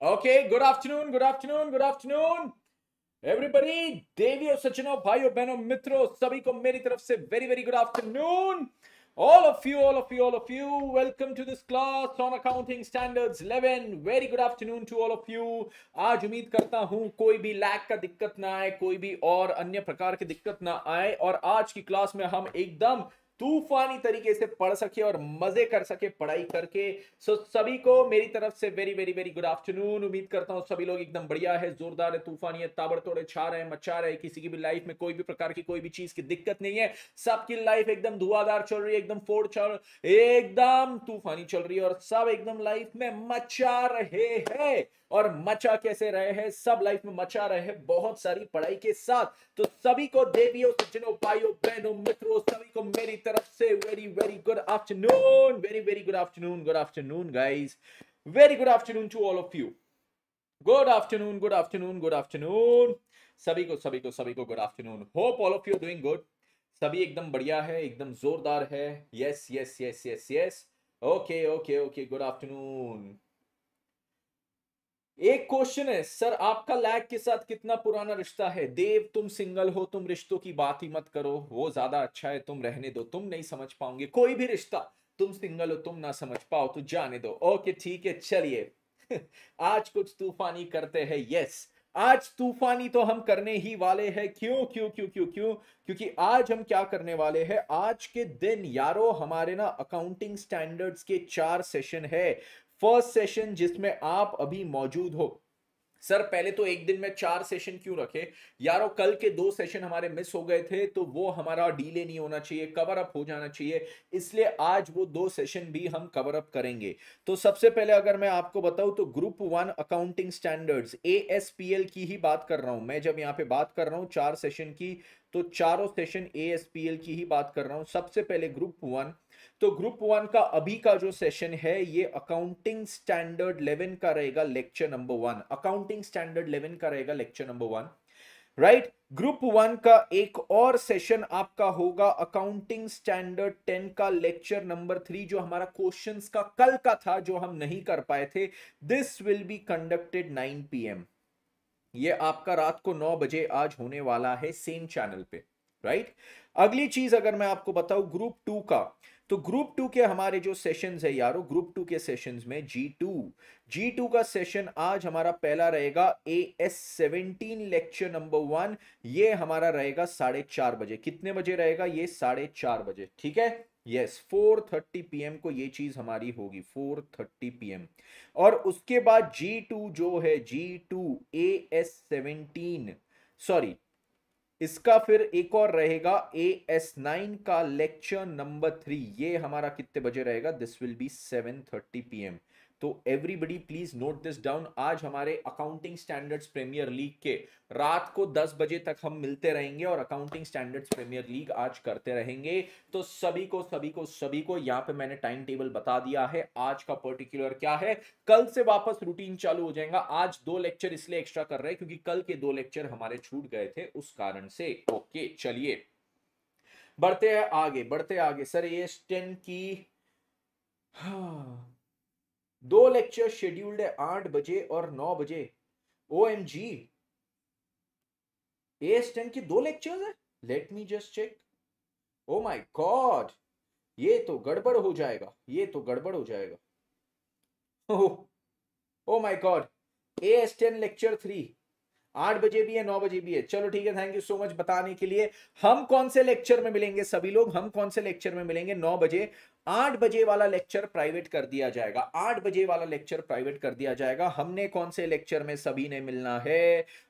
Okay, good afternoon, good afternoon, good afternoon. Everybody देवी और सचिनो भाई और बहनों मित्रों सभी को मेरी तरफ से very very good afternoon All of you, all of you, all of you, welcome to this class on accounting standards 11. Very good afternoon to all of you. आज उम्मीद करता हूं कोई भी लैग का दिक्कत ना आए कोई भी और अन्य प्रकार की दिक्कत ना आए और आज की क्लास में हम एकदम तूफानी तरीके से पढ़ सके और मजे कर सके पढ़ाई करके सो so, सभी को मेरी तरफ से very very very good afternoon उम्मीद करता हूँ सभी लोग एकदम बढ़िया है जोरदार है तूफानी है तोड़े छा रहे हैं मचा रहे किसी की भी लाइफ में कोई भी प्रकार की कोई भी चीज की दिक्कत नहीं है सबकी लाइफ एकदम धुआदार चल रही है एकदम फोड़ चल एकदम तूफानी चल रही है और सब एकदम लाइफ में मचा रहे हैं और मचा कैसे रहे हैं सब लाइफ में मचा रहे हैं बहुत सारी पढ़ाई के साथ तो सभी को देवियों सज्जनों भाइयों बहनों मित्रों सभी को मेरी तरफ से very very good afternoon very very good afternoon good afternoon guys very good afternoon to all of you good afternoon good afternoon good afternoon सभी को सभी को सभी को good afternoon hope all of you doing good सभी एकदम बढ़िया है एकदम जोरदार है yes yes yes yes yes okay okay okay good afternoon एक क्वेश्चन है सर आपका लैग के साथ कितना पुराना रिश्ता है देव तुम सिंगल हो तुम रिश्तों की बात ही मत करो वो ज्यादा अच्छा है तुम रहने दो तुम नहीं समझ पाओगे कोई भी रिश्ता तुम सिंगल हो तुम ना समझ पाओ तो जाने दो ओके ठीक है चलिए आज कुछ तूफानी करते हैं यस आज तूफानी तो हम करने ही वाले हैं क्यों क्यों क्यों क्यों क्यों क्योंकि आज हम क्या करने वाले हैं आज के दिन यारो हमारे ना अकाउंटिंग स्टैंडर्ड्स के चार सेशन है फर्स्ट सेशन जिसमें आप अभी मौजूद हो सर पहले तो एक दिन में चार सेशन क्यों रखे यारो कल के दो सेशन हमारे मिस हो गए थे तो वो हमारा डीले नहीं होना चाहिए कवर अप हो जाना चाहिए इसलिए आज वो दो सेशन भी हम कवर अप करेंगे तो सबसे पहले अगर मैं आपको बताऊं तो group one accounting standards A की ही बात कर रहा हूं मैं जब यहाँ पे बात कर रहा हूँ चार सेशन की तो चारों सेशन ए की ही बात कर रहा हूँ सबसे पहले ग्रुप वन तो ग्रुप वन का अभी का जो सेशन है ये अकाउंटिंग स्टैंडर्ड 11 का रहेगा lecture number one accounting standard 11 का रहेगा lecture number one right group one का एक और सेशन आपका होगा अकाउंटिंग स्टैंडर्ड टेन का लेक्चर नंबर थ्री जो हमारा क्वेश्चंस का कल का था जो हम नहीं कर पाए थे this will be conducted nine P ये आपका रात को नौ बजे आज होने वाला है सेम चैनल पे राइट right? अगली चीज अगर मैं आपको बताऊं ग्रुप टू का तो ग्रुप टू के हमारे जो सेशंस है यारो ग्रुप टू के सेशंस में जी टू जी टू का सेशन आज हमारा पहला रहेगा A S seventeen lecture number one ये हमारा रहेगा साढ़े चार बजे कितने बजे रहेगा ये साढ़े चार बजे ठीक है यस फोर थर्टी पी को ये चीज हमारी होगी फोर थर्टी पी और उसके बाद जी टू जो है G two A S seventeen sorry इसका फिर एक और रहेगा ए एस नाइन का लेक्चर नंबर थ्री ये हमारा कितने बजे रहेगा this will be seven thirty P M तो everybody please note this down आज हमारे अकाउंटिंग स्टैंडर्ड्स प्रीमियर लीग के रात को 10 बजे तक हम मिलते रहेंगे और अकाउंटिंग स्टैंडर्ड्स प्रीमियर लीग आज करते रहेंगे तो सभी को सभी को सभी को यहाँ पे मैंने टाइम टेबल बता दिया है आज का पर्टिकुलर क्या है कल से वापस रूटीन चालू हो जाएगा आज दो लेक्चर इसलिए एक्स्ट्रा कर रहे हैं क्योंकि कल के दो लेक्चर हमारे छूट गए थे उस कारण से ओके चलिए बढ़ते हैं आगे बढ़ते आगे सर ये टेन की हाँ दो लेक्चर शेड्यूल्ड है आठ बजे और नौ बजे O M G S ten के दो लेक्चर्स है let me just check oh my god ये तो गड़बड़ हो जाएगा ये तो गड़बड़ हो जाएगा oh my god A S ten lecture three आठ बजे भी है नौ बजे भी है चलो ठीक है थैंक यू सो मच बताने के लिए हम कौन से लेक्चर में मिलेंगे सभी लोग हम कौन से लेक्चर में मिलेंगे नौ बजे आठ बजे वाला लेक्चर प्राइवेट कर दिया जाएगा आठ बजे वाला लेक्चर प्राइवेट कर दिया जाएगा हमने कौन से लेक्चर में सभी ने मिलना है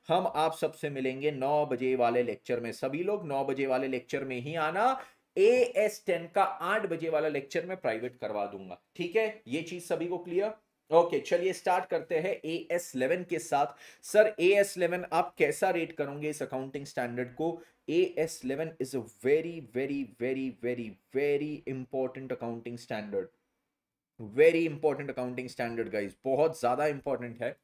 हम आप सबसे मिलेंगे नौ बजे वाले लेक्चर में सभी लोग नौ बजे वाले लेक्चर में ही आना ए एस टेन का आठ बजे वाला लेक्चर में प्राइवेट करवा दूंगा ठीक है ये चीज सभी को क्लियर ओके okay, चलिए स्टार्ट करते हैं ए एस इलेवन के साथ सर ए एस इलेवन आप कैसा रेट करोगे इस अकाउंटिंग स्टैंडर्ड को AS11 is a very, very, very, very, very important accounting standard. Very important accounting standard guys बहुत ज़्यादा इंपॉर्टेंट है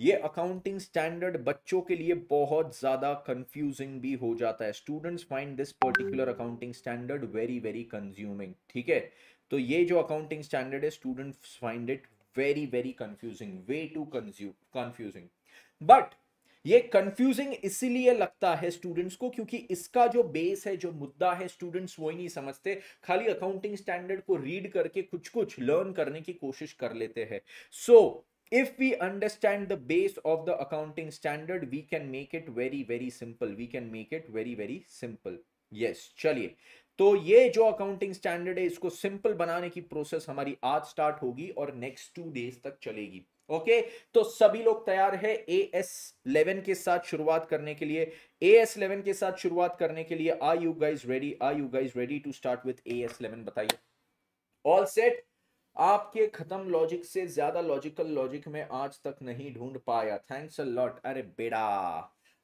ये अकाउंटिंग स्टैंडर्ड बच्चों के लिए बहुत ज़्यादा कंफ्यूजिंग भी हो जाता है students find this particular accounting standard very very consuming ठीक है तो ये जो अकाउंटिंग स्टैंडर्ड है students find it very very confusing way too कंज्यू कंफ्यूजिंग बट ये कंफ्यूजिंग इसीलिए लगता है स्टूडेंट्स को क्योंकि इसका जो बेस है जो मुद्दा है स्टूडेंट्स वो ही नहीं समझते खाली अकाउंटिंग स्टैंडर्ड को रीड करके कुछ कुछ लर्न करने की कोशिश कर लेते हैं सो if we understand the base of the accounting standard we can make it very very simple we can make it very very simple yes चलिए तो ये जो अकाउंटिंग स्टैंडर्ड है इसको सिंपल बनाने की प्रोसेस हमारी आज स्टार्ट होगी और नेक्स्ट टू डेज तक चलेगी ओके तो सभी लोग तैयार है ए एस लेवन के साथ शुरुआत करने के लिए ए एस लेवन के साथ शुरुआत करने के लिए are you guys ready are you guys ready to start with A S eleven बताइए ऑल सेट आपके खत्म लॉजिक से ज्यादा लॉजिकल लॉजिक में आज तक नहीं ढूंढ पाया थैंक्स अ लॉट अरे बेड़ा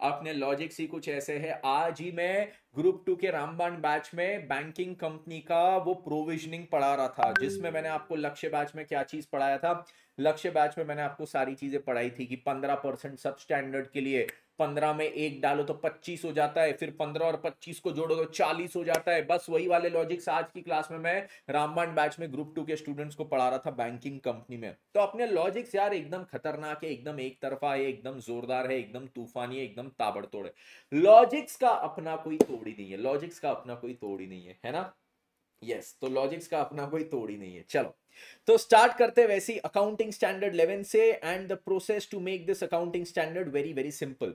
अपने लॉजिक सी कुछ ऐसे है आज ही मैं ग्रुप टू के रामबाण बैच में बैंकिंग कंपनी का वो प्रोविजनिंग पढ़ा रहा था जिसमें मैंने आपको लक्ष्य बैच में क्या चीज पढ़ाया था लक्ष्य बैच में मैंने आपको सारी चीजें पढ़ाई थी कि पंद्रह परसेंट सब स्टैंडर्ड के लिए पंद्रह में एक डालो तो पच्चीस हो जाता है फिर पंद्रह और पच्चीस को जोड़ो तो चालीस हो जाता है बस वही वाले लॉजिक्स आज की क्लास में मैं रामबाण बैच में ग्रुप टू के स्टूडेंट्स को पढ़ा रहा था बैंकिंग कंपनी में तो अपने लॉजिक्स यार एकदम खतरनाक है एकदम एक तरफा है एकदम जोरदार है एकदम तूफानी है एकदम ताबड़तोड़ है लॉजिक्स का अपना कोई तोड़ ही नहीं है लॉजिक्स का अपना कोई तोड़ ही नहीं है है ना यस yes, तो लॉजिक्स का अपना कोई तोड़ ही नहीं है चलो तो स्टार्ट करते हैं वैसे अकाउंटिंग स्टैंडर्ड 11 से and the process to make this accounting standard very very simple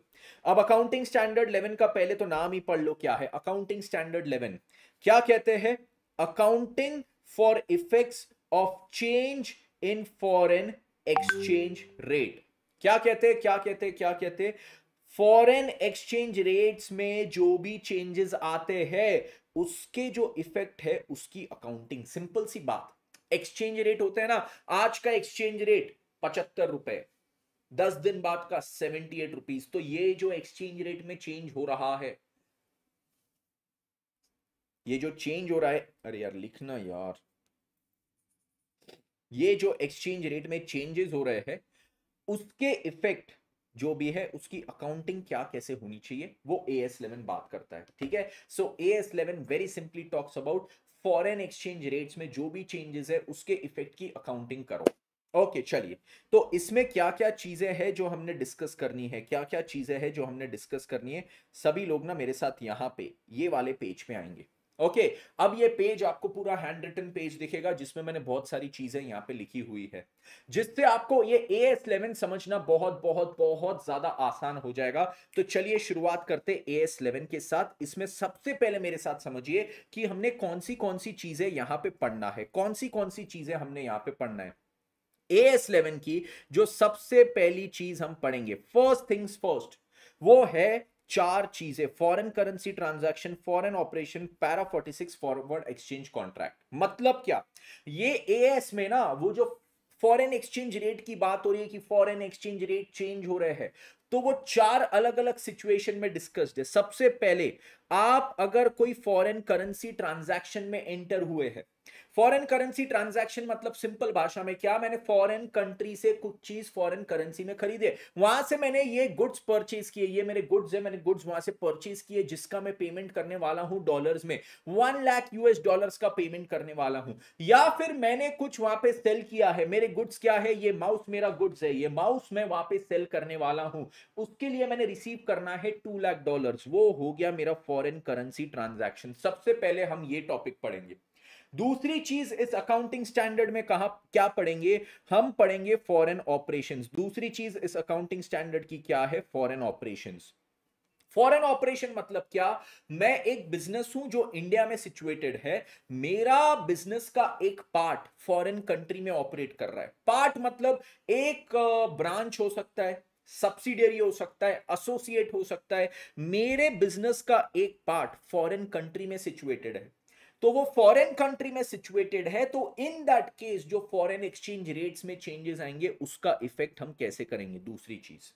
अब अकाउंटिंग स्टैंडर्ड 11 का पहले तो नाम ही पढ़ लो क्या है अकाउंटिंग स्टैंडर्ड 11 क्या कहते हैं accounting for effects of change in foreign exchange rate क्या कहते हैं क्या कहते हैं क्या कहते हैं फॉरेन एक्सचेंज रेट्स में जो भी चेंजेस आते हैं उसके जो इफेक्ट है उसकी अकाउंटिंग सिंपल सी बात एक्सचेंज रेट होता है ना आज का एक्सचेंज रेट पचहत्तर रुपए दस दिन बाद का सेवेंटी एट रुपीज तो ये जो एक्सचेंज रेट में चेंज हो रहा है ये जो चेंज हो रहा है अरे यार लिखना यार ये जो एक्सचेंज रेट में चेंजेस हो रहे हैं उसके इफेक्ट जो भी है उसकी अकाउंटिंग क्या कैसे होनी चाहिए वो ए एस इलेवन बात करता है ठीक है so A S eleven very simply talks about foreign exchange rates में जो भी चेंजेस है उसके इफेक्ट की अकाउंटिंग करो ओके okay, चलिए तो इसमें क्या क्या चीज़ें हैं जो हमने डिस्कस करनी है क्या क्या चीज़ें हैं जो हमने डिस्कस करनी है सभी लोग ना मेरे साथ यहाँ पे ये वाले पेज पे आएंगे ओके अब ये पेज आपको पूरा हैंड रिटन पेज दिखेगा जिसमें मैंने बहुत सारी चीजें यहाँ पे लिखी हुई है जिससे आपको ये ए एस इलेवन समझना बहुत बहुत बहुत ज्यादा आसान हो जाएगा तो चलिए शुरुआत करते ए एस इलेवन के साथ इसमें सबसे पहले मेरे साथ समझिए कि हमने कौन सी कौन सी चीजें यहाँ पे पढ़ना है कौन सी कौन सी चीजें हमने यहाँ पे पढ़ना है ए एस इलेवन की जो सबसे पहली चीज हम पढ़ेंगे फर्स्ट थिंग्स फर्स्ट वो है चार चीजें foreign currency transaction foreign operation para 46 forward exchange contract मतलब क्या ये ए में ना वो जो फॉरेन एक्सचेंज रेट की बात हो रही है कि फॉरेन एक्सचेंज रेट चेंज हो रहे हैं तो वो चार अलग अलग सिचुएशन में डिस्कस्ड है सबसे पहले आप अगर कोई फॉरेन करेंसी ट्रांजैक्शन में एंटर हुए हैं फॉरेन करेंसी ट्रांजैक्शन मतलब सिंपल भाषा में क्या मैंने फॉरेन कंट्री से कुछ चीज फॉरेन करेंसी में खरीदे वहां से मैंने ये गुड्स परचेज किए ये मेरे गुड्स है मैंने गुड्स वहां से परचेज किए जिसका मैं पेमेंट करने वाला हूं डॉलर्स में वन लाख यूएस डॉलर्स का पेमेंट करने वाला हूं या फिर मैंने कुछ वहां पे सेल किया है मेरे गुड्स क्या है ये माउस मेरा गुड्स है ये माउस मैं वहां पे सेल करने वाला हूं उसके लिए मैंने रिसीव करना है टू लाख डॉलर वो हो गया मेरा फॉरन फॉरेन करेंसी ट्रांजैक्शन सबसे पहले हम ये टॉपिक पढ़ेंगे दूसरी चीज इस अकाउंटिंग स्टैंडर्ड में कहा क्या पढ़ेंगे हम पढ़ेंगे फॉरेन ऑपरेशंस दूसरी चीज इस अकाउंटिंग स्टैंडर्ड की क्या है फॉरेन ऑपरेशंस फॉरेन ऑपरेशन मतलब क्या मैं एक बिजनेस हूं जो इंडिया में सिचुएटेड है मेरा बिजनेस का एक पार्ट फॉरेन कंट्री में ऑपरेट कर रहा है पार्ट मतलब एक ब्रांच uh, हो सकता है सब्सिडियरी हो सकता है एसोसिएट हो सकता है मेरे बिजनेस का एक पार्ट फॉरेन कंट्री में सिचुएटेड है तो वो फॉरेन कंट्री में सिचुएटेड है तो इन दैट केस जो फॉरेन एक्सचेंज रेट्स में चेंजेस आएंगे उसका इफेक्ट हम कैसे करेंगे दूसरी चीज़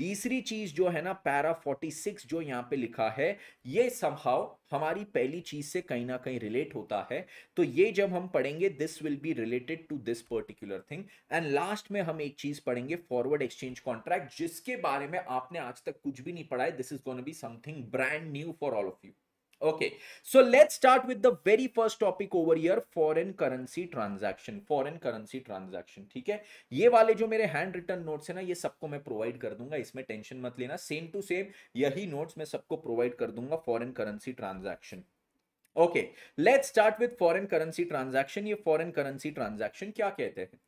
तीसरी चीज जो है ना पैरा 46 जो यहाँ पे लिखा है ये समहाव हमारी पहली चीज से कहीं ना कहीं रिलेट होता है तो ये जब हम पढ़ेंगे this will be related to this particular thing and last में हम एक चीज पढ़ेंगे फॉरवर्ड एक्सचेंज कॉन्ट्रैक्ट जिसके बारे में आपने आज तक कुछ भी नहीं पढ़ा है this is gonna be something brand new for all of you okay so let's start with the very first topic over here foreign currency transaction foreign currency transaction ठीक है ये वाले जो मेरे हैंड रिटर्न नोट्स है ना ये सबको मैं प्रोवाइड कर दूंगा इसमें टेंशन मत लेना सेम टू सेम यही नोट्स मैं सबको प्रोवाइड कर दूंगा foreign currency transaction okay let's start with foreign currency transaction ये फॉरेन करेंसी ट्रांजेक्शन क्या कहते हैं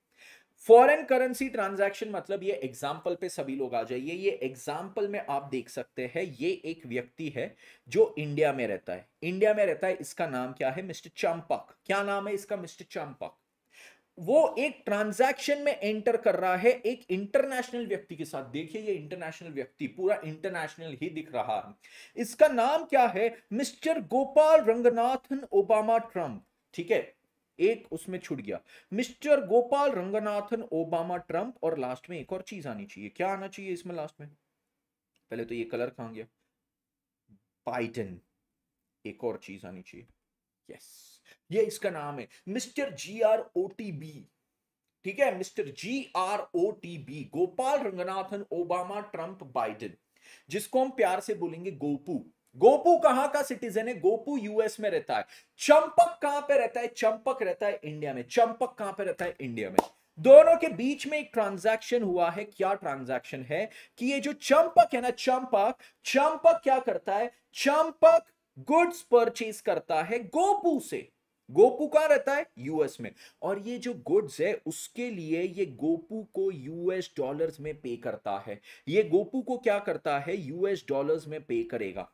फॉरेन करेंसी ट्रांजैक्शन मतलब ये एग्जाम्पल पे सभी लोग आ जाइए ये एग्जाम्पल में आप देख सकते हैं ये एक व्यक्ति है जो इंडिया में रहता है इंडिया में रहता है इसका नाम क्या है मिस्टर चंपक क्या नाम है इसका मिस्टर चंपक वो एक ट्रांजैक्शन में एंटर कर रहा है एक इंटरनेशनल व्यक्ति के साथ देखिए ये इंटरनेशनल व्यक्ति पूरा इंटरनेशनल ही दिख रहा है इसका नाम क्या है mister Gopal Ranganathan Obama Trump ठीक है एक उसमें छुट गया mister Gopal Ranganathan Obama Trump और लास्ट में एक और चीज आनी चाहिए क्या आना चाहिए इसमें लास्ट में पहले तो ये कलर कहा गया बाइडन एक और चीज आनी चाहिए यस ये इसका नाम है mister G R O T B ठीक है mister G R O T B Gopal Ranganathan Obama Trump Biden जिसको हम प्यार से बोलेंगे गोपू गोपू कहां का सिटीजन है गोपू यूएस में रहता है चंपक कहां पे रहता है चंपक रहता है इंडिया में चंपक कहां पे रहता है इंडिया में दोनों के बीच में एक ट्रांजैक्शन हुआ है क्या ट्रांजैक्शन है कि ये जो चंपक है ना चंपक चंपक क्या करता है चंपक गुड्स परचेज करता है गोपू से गोपू कहां रहता है यूएस में और ये जो गुड्स है उसके लिए ये गोपू को यूएस डॉलर्स में पे करता है ये गोपू को क्या करता है यूएस डॉलर्स में पे करेगा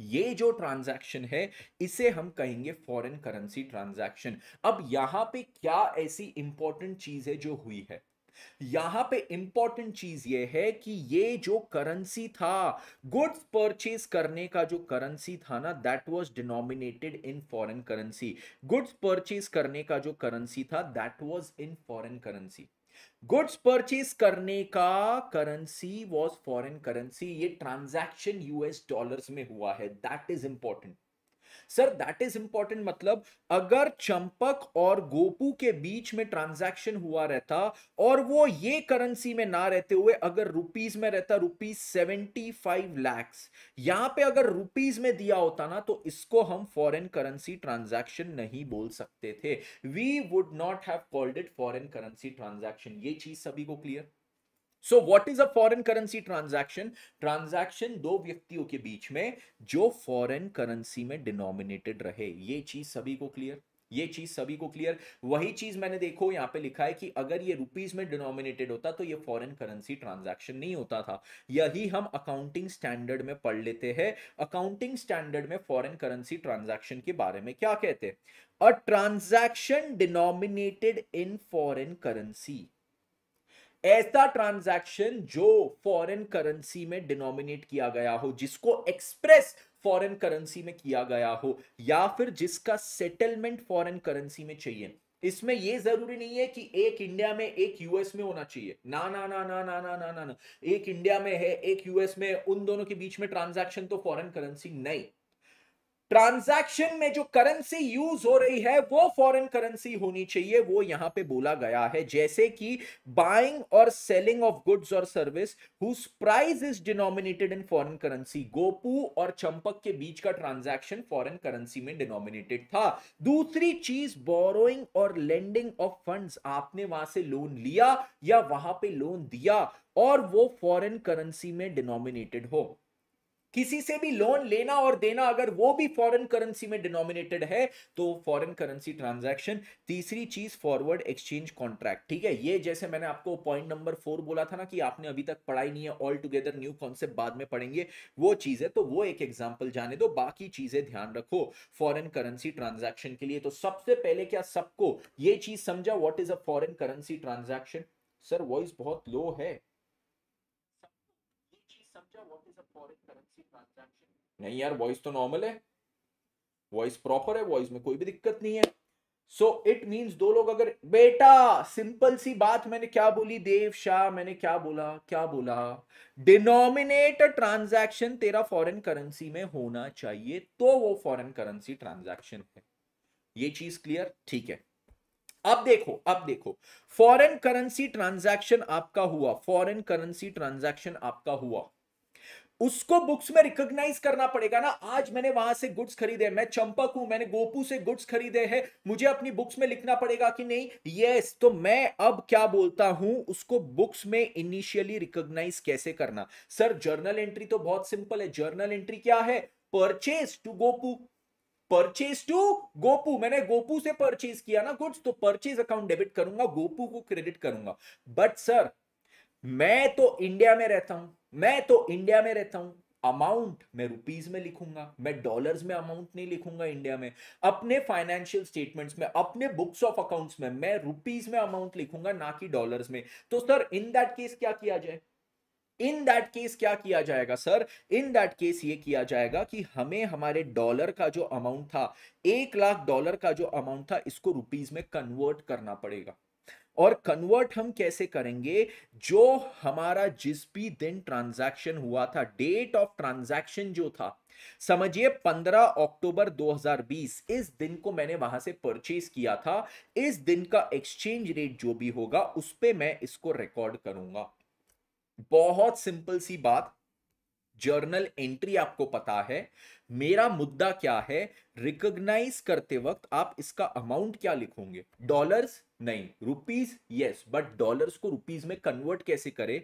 ये जो ट्रांजैक्शन है इसे हम कहेंगे फॉरेन करेंसी ट्रांजैक्शन अब यहां पे क्या ऐसी इंपॉर्टेंट चीज है जो हुई है यहां पे इंपॉर्टेंट चीज ये है कि ये जो करेंसी था गुड्स परचेज करने का जो करेंसी था ना that was denominated in foreign currency goods purchase करने का जो करेंसी था that was in foreign currency goods purchase करने का करेंसी वॉज फॉरेन करेंसी ये ट्रांजैक्शन यूएस डॉलर्स में हुआ है that is important sir that is important मतलब अगर चंपक और गोपू के बीच में ट्रांजैक्शन हुआ रहता और वो ये करेंसी में ना रहते हुए अगर रुपीज में रहता रुपीज सेवेंटी फाइव लैक्स यहां पे अगर रुपीज में दिया होता ना तो इसको हम फॉरेन करेंसी ट्रांजैक्शन नहीं बोल सकते थे we would not have called it foreign currency transaction ये चीज सभी को clear so what is a foreign currency transaction transaction दो व्यक्तियों के बीच में जो फॉरेन करेंसी में डिनोमिनेटेड रहे ये चीज सभी को क्लियर ये चीज सभी को क्लियर वही चीज मैंने देखो यहां पे लिखा है कि अगर ये रुपीज में डिनोमिनेटेड होता तो ये फॉरेन करेंसी ट्रांजैक्शन नहीं होता था यही हम अकाउंटिंग स्टैंडर्ड में पढ़ लेते हैं अकाउंटिंग स्टैंडर्ड में फॉरेन करेंसी ट्रांजैक्शन के बारे में क्या कहते हैं a transaction denominated in foreign currency ऐसा ट्रांजैक्शन जो फॉरेन करेंसी में डिनोमिनेट किया गया हो जिसको एक्सप्रेस फॉरेन करेंसी में किया गया हो या फिर जिसका सेटलमेंट फॉरेन करेंसी में चाहिए इसमें यह जरूरी नहीं है कि एक इंडिया में एक यूएस में होना चाहिए ना ना ना ना ना ना ना ना ना एक इंडिया में है एक यूएस में उन दोनों के बीच में ट्रांजैक्शन तो फॉरेन करेंसी नहीं ट्रांजैक्शन में जो करेंसी यूज हो रही है वो फॉरेन करेंसी होनी चाहिए वो यहां पे बोला गया है जैसे कि बाइंग और सेलिंग ऑफ गुड्स और service whose price is denominated in foreign currency Gopu और चंपक के बीच का ट्रांजैक्शन फॉरेन करेंसी में डिनोमिनेटेड था दूसरी चीज बोरोइंग और लेंडिंग ऑफ फंड्स आपने वहां से लोन लिया या वहां पे लोन दिया और वो फॉरेन करेंसी में डिनोमिनेटेड हो किसी से भी लोन लेना और देना अगर वो भी फॉरेन करेंसी में डिनोमिनेटेड है तो फॉरेन करेंसी ट्रांजैक्शन तीसरी चीज फॉरवर्ड एक्सचेंज कॉन्ट्रैक्ट ठीक है ये जैसे मैंने आपको पॉइंट नंबर फोर बोला था ना कि आपने अभी तक पढ़ाई नहीं है ऑल टुगेदर न्यू कॉन्सेप्ट बाद में पढ़ेंगे वो चीज है तो वो एक एग्जाम्पल जाने दो बाकी चीजें ध्यान रखो फॉरन करेंसी ट्रांजेक्शन के लिए तो सबसे पहले क्या सबको ये चीज समझा what is a foreign currency transaction sir voice बहुत लो है नहीं यार वॉइस तो नॉर्मल है वॉइस प्रॉपर है वॉइस में कोई भी दिक्कत नहीं है सो इट मींस दो लोग अगर बेटा सिंपल सी बात मैंने क्या बोली देव शाह मैंने क्या बोला क्या बोला डिनोमिनेट ट्रांजैक्शन तेरा फॉरेन करेंसी में होना चाहिए तो वो फॉरेन करेंसी ट्रांजैक्शन है ये चीज क्लियर ठीक है अब देखो अब देखो फॉरेन करेंसी ट्रांजैक्शन आपका हुआ फॉरेन करेंसी ट्रांजैक्शन आपका हुआ उसको बुक्स में रिकॉग्नाइज करना पड़ेगा ना आज मैंने वहां से गुड्स खरीदे मैं चंपक हूं मैंने गोपू से गुड्स खरीदे हैं मुझे अपनी बुक्स में लिखना पड़ेगा कि नहीं यस तो मैं अब क्या बोलता हूं उसको बुक्स में इनिशियली रिकॉग्नाइज कैसे करना सर जर्नल एंट्री तो बहुत सिंपल है जर्नल एंट्री क्या है purchase to Gopu purchase to Gopu मैंने गोपू से परचेज किया ना गुड्स तो परचेज अकाउंट डेबिट करूंगा गोपू को क्रेडिट करूंगा बट सर मैं तो इंडिया में रहता हूं मैं तो इंडिया में रहता हूं अमाउंट मैं रुपीज में लिखूंगा मैं डॉलर्स में अमाउंट नहीं लिखूंगा इंडिया में अपने फाइनेंशियल स्टेटमेंट्स में अपने बुक्स ऑफ अकाउंट्स में मैं रुपीज में अमाउंट लिखूंगा ना कि डॉलर्स में तो सर इन दैट केस क्या किया जाए इन दैट केस क्या किया जाएगा सर इन दैट केस ये किया जाएगा कि हमें हमारे डॉलर का जो अमाउंट था एक लाख डॉलर का जो अमाउंट था इसको रुपीज में कन्वर्ट करना पड़ेगा और कन्वर्ट हम कैसे करेंगे जो हमारा जिस भी दिन ट्रांजैक्शन हुआ था डेट ऑफ ट्रांजैक्शन जो था समझिए 15 अक्टूबर 2020 इस दिन को मैंने वहां से परचेज किया था इस दिन का एक्सचेंज रेट जो भी होगा उस पर मैं इसको रिकॉर्ड करूंगा बहुत सिंपल सी बात जर्नल एंट्री आपको पता है मेरा मुद्दा क्या है रिकॉग्नाइज करते वक्त आप इसका अमाउंट क्या लिखोगे डॉलर्स नहीं रुपीस यस बट डॉलर्स को रुपीस में कन्वर्ट कैसे करें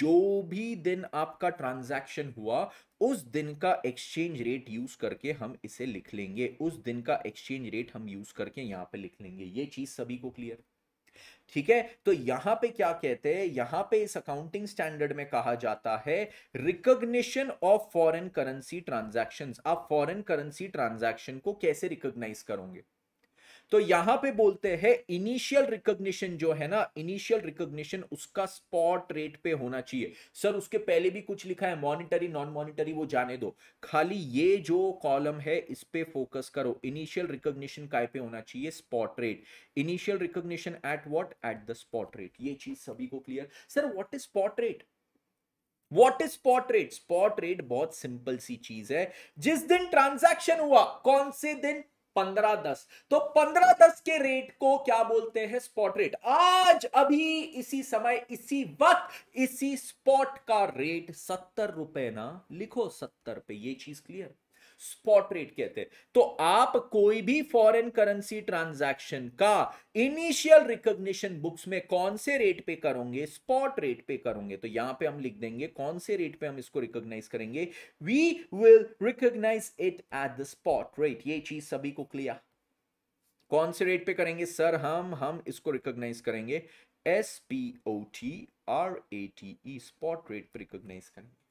जो भी दिन आपका ट्रांजैक्शन हुआ उस दिन का एक्सचेंज रेट यूज करके हम इसे लिख लेंगे उस दिन का एक्सचेंज रेट हम यूज करके यहां पे लिख लेंगे ये चीज सभी को क्लियर ठीक है तो यहां पे क्या कहते हैं यहां पे इस अकाउंटिंग स्टैंडर्ड में कहा जाता है recognition of foreign currency transactions आप फॉरेन करेंसी ट्रांजैक्शन को कैसे रिकॉग्नाइज करोगे तो यहां पे बोलते हैं इनिशियल रिकॉग्निशन जो है ना इनिशियल रिकॉग्निशन उसका स्पॉट रेट पे होना चाहिए सर उसके पहले भी कुछ लिखा है मॉनिटरी नॉन मॉनिटरी वो जाने दो खाली ये जो कॉलम है इस पे फोकस करो इनिशियल रिकॉग्निशन काय पे होना चाहिए spot rate initial recognition at what at the spot rate ये चीज सभी को clear sir what is spot rate what is spot rate spot rate बहुत सिंपल सी चीज है जिस दिन ट्रांजैक्शन हुआ कौन से दिन पंद्रह दस तो पंद्रह दस के रेट को क्या बोलते हैं स्पॉट रेट आज अभी इसी समय इसी वक्त इसी स्पॉट का रेट सत्तर रुपए ना लिखो सत्तर पे ये चीज क्लियर स्पॉट रेट कहते हैं तो आप कोई भी फॉरेन करेंसी ट्रांजैक्शन का इनिशियल रिकॉग्निशन बुक्स में कौन से रेट पे करोगे स्पॉट रेट पे करोगे तो यहां पे हम लिख देंगे कौन से रेट पे हम इसको रिकॉग्नाइज करेंगे we will recognize it at the spot rate ये चीज सभी को क्लियर कौन से रेट पे करेंगे सर हम हम इसको रिकॉग्नाइज करेंगे S P O T R A T E spot rate पे रिकॉग्नाइज करेंगे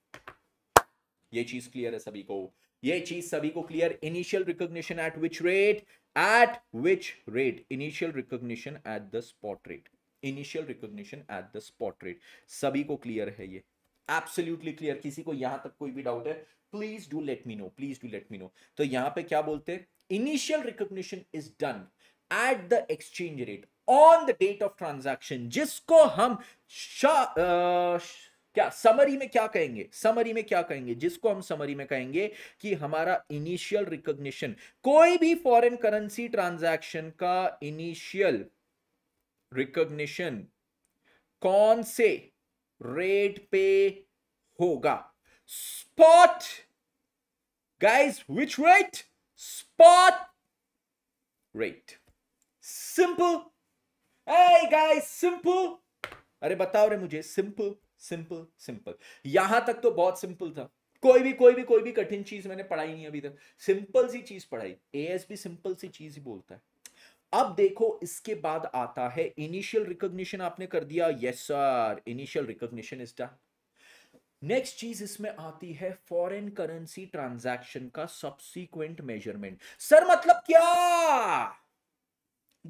ये चीज क्लियर है सभी को ये चीज सभी को clear initial recognition at which rate at which rate initial recognition at the spot rate initial recognition at the spot rate सभी को क्लियर है ये एब्सोल्यूटली क्लियर किसी को यहां तक कोई भी डाउट है please do let me know please do let me know तो यहां पे क्या बोलते हैं initial recognition is done at the exchange rate on the date of transaction जिसको हम क्या समरी में क्या कहेंगे समरी में क्या कहेंगे जिसको हम समरी में कहेंगे कि हमारा इनिशियल रिकॉग्निशन कोई भी फॉरेन करेंसी ट्रांजैक्शन का इनिशियल रिकॉग्निशन कौन से रेट पे होगा spot guys which rate spot rate simple guys simple अरे बताओ रे मुझे सिंपल सिंपल सिंपल यहां तक तो बहुत सिंपल था कोई भी कोई भी कोई भी कठिन चीज मैंने पढ़ाई नहीं अभी तक सिंपल सी चीज पढ़ाई ए भी सिंपल सी चीज ही बोलता है अब देखो इसके बाद आता है इनिशियल रिकॉग्निशन आपने कर दिया yes sir initial recognition is done next चीज इसमें आती है फॉरेन करेंसी ट्रांजैक्शन का सब्सिक्वेंट मेजरमेंट सर मतलब क्या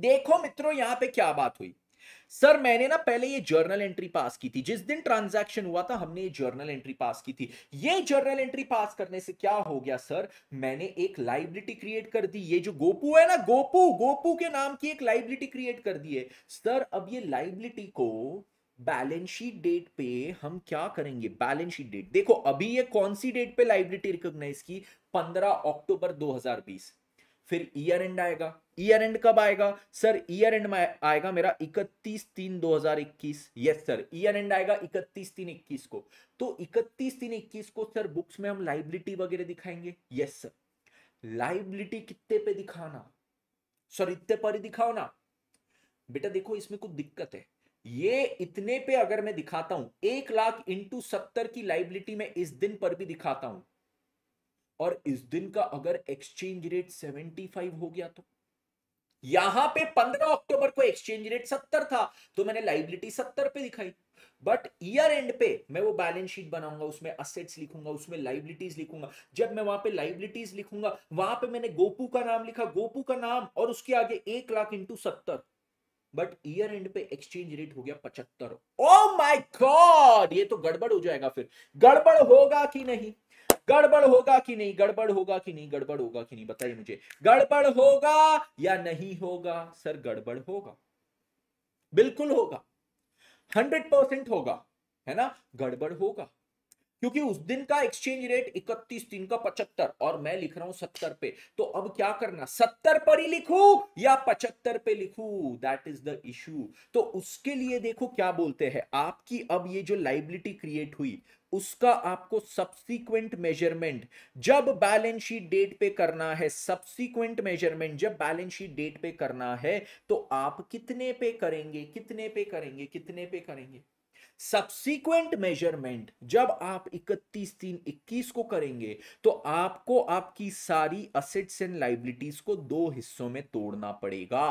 देखो मित्रों यहां पे क्या बात हुई सर मैंने ना पहले ये जर्नल एंट्री पास की थी जिस दिन ट्रांजैक्शन हुआ था हमने ये जर्नल एंट्री पास की थी ये जर्नल एंट्री पास करने से क्या हो गया सर मैंने एक लाइबिलिटी क्रिएट कर दी ये जो गोपू है ना गोपू गोपू के नाम की एक लाइबिलिटी क्रिएट कर दी है सर अब ये लाइबिलिटी को बैलेंस शीट डेट पे हम क्या करेंगे बैलेंस शीट डेट देखो अभी ये कौन सी डेट पे लाइबिलिटी रिकॉग्नाइज की पंद्रह अक्टूबर दो फिर ईयर एंड आएगा ईयर एंड कब आएगा सर ईयर एंड आएगा मेरा इकतीस तीन दो हजार इक्कीस यस सर ईयर एंड आएगा इकतीस तीन इक्कीस को तो इकतीस तीन इक्कीस को सर बुक्स में हम लाइबिलिटी वगैरह दिखाएंगे यस सर लाइबिलिटी कितने पे दिखाना सर इतने पर ही दिखाओ ना बेटा देखो इसमें कुछ दिक्कत है ये इतने पे अगर मैं दिखाता हूं एक लाख इंटू सत्तर की लाइबिलिटी में इस दिन पर भी दिखाता हूं और इस दिन का अगर एक्सचेंज रेट 75 हो गया तो यहां पे 15 अक्टूबर को एक्सचेंज रेट 70 था तो मैंने लाइबिलिटी 70 पे दिखाई बट ईयर एंड पे मैं वो बैलेंस शीट बनाऊंगा उसमें असेट्स लिखूंगा उसमें लाइबिलिटीज लिखूंगा जब मैं वहां पे लाइबिलिटीज लिखूंगा वहां पे मैंने गोपू का नाम लिखा गोपू का नाम और उसके आगे एक लाख इंटू सत्तर बट ईयर एंड पे एक्सचेंज रेट हो गया पचहत्तर ओ माई गॉड ये तो गड़बड़ हो जाएगा फिर गड़बड़ होगा कि नहीं गड़बड़ होगा कि नहीं गड़बड़ होगा कि नहीं गड़बड़ होगा कि नहीं बताइए मुझे गड़बड़ होगा या नहीं होगा सर गड़बड़ होगा बिल्कुल होगा हंड्रेड परसेंट होगा है ना गड़बड़ होगा क्योंकि उस दिन का एक्सचेंज रेट इकतीस तीन का पचहत्तर और मैं लिख रहा हूं सत्तर पे तो अब क्या करना सत्तर पर ही लिखू या पचहत्तर पे लिखू दैट इज द इश्यू तो उसके लिए देखो क्या बोलते हैं आपकी अब ये जो लाइबिलिटी क्रिएट हुई उसका आपको सब्सिक्वेंट मेजरमेंट जब बैलेंस शीट डेट पे करना है सब्सिक्वेंट मेजरमेंट जब बैलेंस शीट डेट पे करना है तो आप कितने पे करेंगे कितने पे करेंगे कितने पे करेंगे सब्सिक्वेंट मेजरमेंट जब आप 31 तीन 21 को करेंगे तो आपको आपकी सारी असेट्स एंड लाइबिलिटीज को दो हिस्सों में तोड़ना पड़ेगा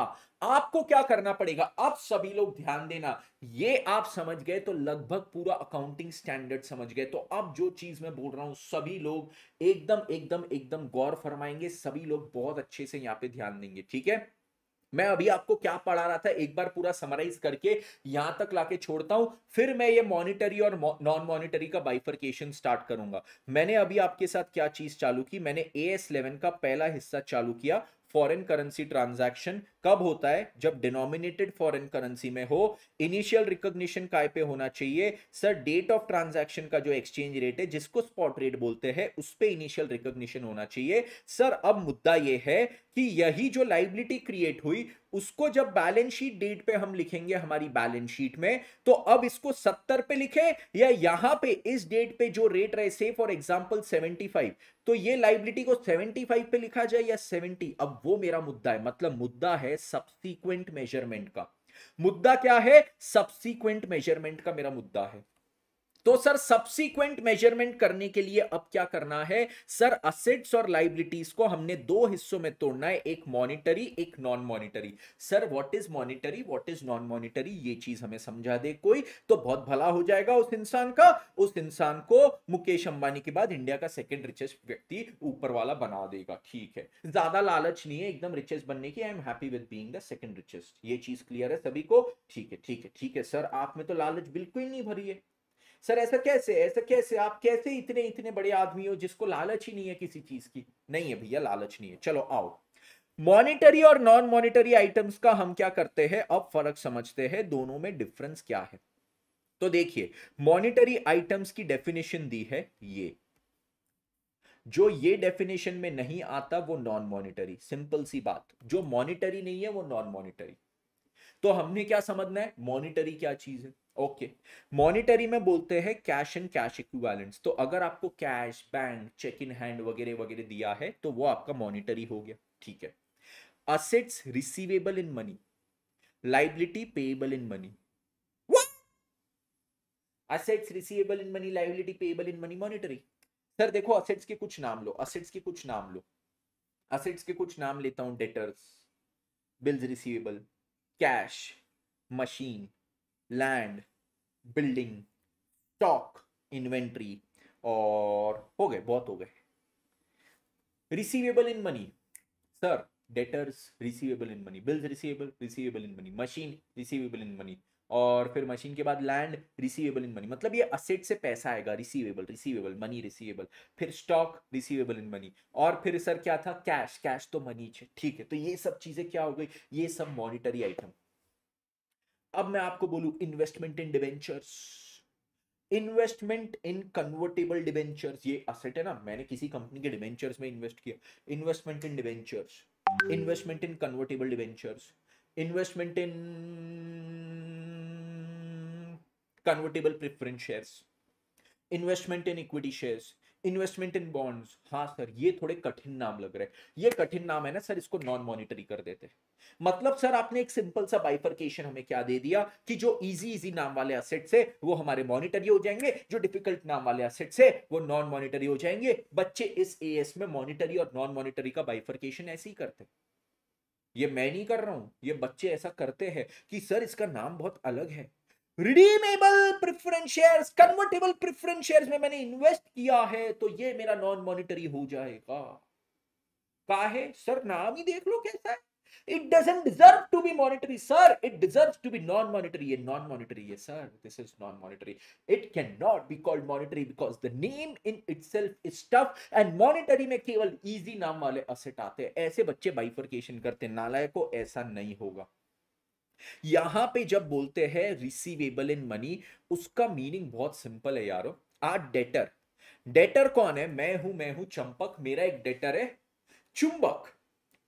आपको क्या करना पड़ेगा आप सभी लोग ध्यान देना ये आप समझ गए तो लगभग पूरा अकाउंटिंग स्टैंडर्ड समझ गए तो अब जो चीज मैं बोल रहा हूं सभी लोग एकदम एकदम एकदम गौर फरमाएंगे सभी लोग बहुत अच्छे से यहां पे ध्यान देंगे ठीक है मैं अभी आपको क्या पढ़ा रहा था एक बार पूरा समराइज करके यहां तक लाके छोड़ता हूं फिर मैं ये मॉनिटरी और नॉन मॉनिटरी का बाइफर्केशन स्टार्ट करूंगा मैंने अभी आपके साथ क्या चीज चालू की मैंने ए एस इलेवन का पहला हिस्सा चालू किया फॉरेन करेंसी ट्रांजैक्शन कब होता है जब डिनोमिनेटेड फॉरेन करेंसी में हो इनिशियल रिकॉग्निशन काय पे होना चाहिए सर डेट ऑफ ट्रांजैक्शन का जो एक्सचेंज रेट है जिसको स्पॉट रेट बोलते हैं उस पर इनिशियल रिकॉग्निशन होना चाहिए सर अब मुद्दा यह है कि यही जो लाइबिलिटी क्रिएट हुई उसको जब बैलेंस शीट डेट पे हम लिखेंगे हमारी बैलेंस शीट में तो अब इसको सत्तर पे लिखे या यहां पे इस डेट पे जो रेट रहे से फॉर एग्जांपल 75 तो ये लाइबिलिटी को 75 पे लिखा जाए या 70 अब वो मेरा मुद्दा है मतलब मुद्दा है है सब्सिक्वेंट मेजरमेंट का मुद्दा क्या है सब्सिक्वेंट मेजरमेंट का मेरा मुद्दा है तो सर सब्सिक्वेंट मेजरमेंट करने के लिए अब क्या करना है सर असेट्स और लाइबिलिटीज को हमने दो हिस्सों में तोड़ना है एक मॉनिटरी एक non monetary sir what is monetary what is non monetary ये चीज हमें समझा दे कोई तो बहुत भला हो जाएगा उस इंसान का उस इंसान को मुकेश अंबानी के बाद इंडिया का सेकेंड रिचेस्ट व्यक्ति ऊपर वाला बना देगा ठीक है ज्यादा लालच नहीं है एकदम रिचेस्ट बनने की I am happy with being the second richest ये चीज क्लियर है सभी को ठीक है ठीक है ठीक है सर आप में तो लालच बिल्कुल नहीं भरी है सर ऐसा कैसे ऐसा कैसे आप कैसे इतने इतने बड़े आदमी हो जिसको लालच ही नहीं है किसी चीज की नहीं है भैया लालच नहीं है चलो आओ मॉनिटरी और नॉन मॉनिटरी आइटम्स का हम क्या करते हैं अब फर्क समझते हैं दोनों में डिफरेंस क्या है तो देखिए मॉनिटरी आइटम्स की डेफिनेशन दी है ये जो ये डेफिनेशन में नहीं आता वो नॉन मॉनिटरी सिंपल सी बात जो मॉनिटरी नहीं है वो नॉन मॉनिटरी तो हमने क्या समझना है मॉनिटरी क्या चीज है ओके मॉनिटरी में बोलते हैं कैश एंड कैश इक्विवेलेंट्स तो अगर आपको cash bank cheque in hand वगैरह वगैरह दिया है तो वो आपका मॉनिटरी हो गया ठीक है assets receivable in money liability payable in money assets receivable in money liability payable in money monetary sir देखो असेट्स के कुछ नाम लो असेट्स के कुछ नाम लो असेट्स के कुछ नाम लेता हूं debtors bills receivable cash machine land building stock inventory और हो गए बहुत हो गए receivable in money sir debtors receivable in money bills receivable receivable in money machine receivable in money और फिर मशीन के बाद लैंड रिसीवेबल इन मनी मतलब ये असेट से पैसा आएगा रिसीवेबल रिसीवेबल मनी रिसीवेबल फिर स्टॉक रिसीवेबल इन मनी और फिर सर क्या था कैश कैश तो मनी ठीक है तो ये सब चीजें क्या हो गई ये सब मॉनिटरी आइटम अब मैं आपको बोलू investment in debentures investment in convertible debentures ये असेट है ना मैंने किसी कंपनी के डिवेंचर्स में इन्वेस्ट किया investment in debentures investment in convertible debentures investment in convertible preference shares investment in equity shares investment in bonds हाँ सर ये थोड़े कठिन नाम लग रहे हैं ये कठिन नाम है ना सर इसको नॉन मॉनिटरी कर देते मतलब सर आपने एक सिंपल सा बाइफर्केशन हमें क्या दे दिया कि जो इजी इजी नाम वाले असेट्स है वो हमारे मॉनिटरी हो जाएंगे जो डिफिकल्ट नाम वाले असेट्स है वो नॉन मॉनिटरी हो जाएंगे बच्चे इस ए एस में मॉनिटरी और नॉन मॉनिटरी का बाइफर्केशन ऐसे ही करते ये मैं नहीं कर रहा हूं ये बच्चे ऐसा करते हैं कि सर इसका नाम बहुत अलग है redeemable preference shares convertible preference shares में मैंने इन्वेस्ट किया है तो ये मेरा नॉन मॉनिटरी हो जाएगा का है सर नाम ही देख लो कैसा है it doesn't deserve to be monetary sir it deserve to be non monetary ये नॉन मॉनिटरी है sir this is non monetary it can not be called monetary because the name in itself is tough and monetary में केवल easy नाम वाले asset आते हैं ऐसे बच्चे बाइफर्केशन करते नालायक को ऐसा नहीं होगा यहां पे जब बोलते हैं रिसीवेबल इन मनी उसका मीनिंग बहुत सिंपल है यारो आ डेटर डेटर कौन है मैं हूं मैं हूं चंपक मेरा एक डेटर है चुंबक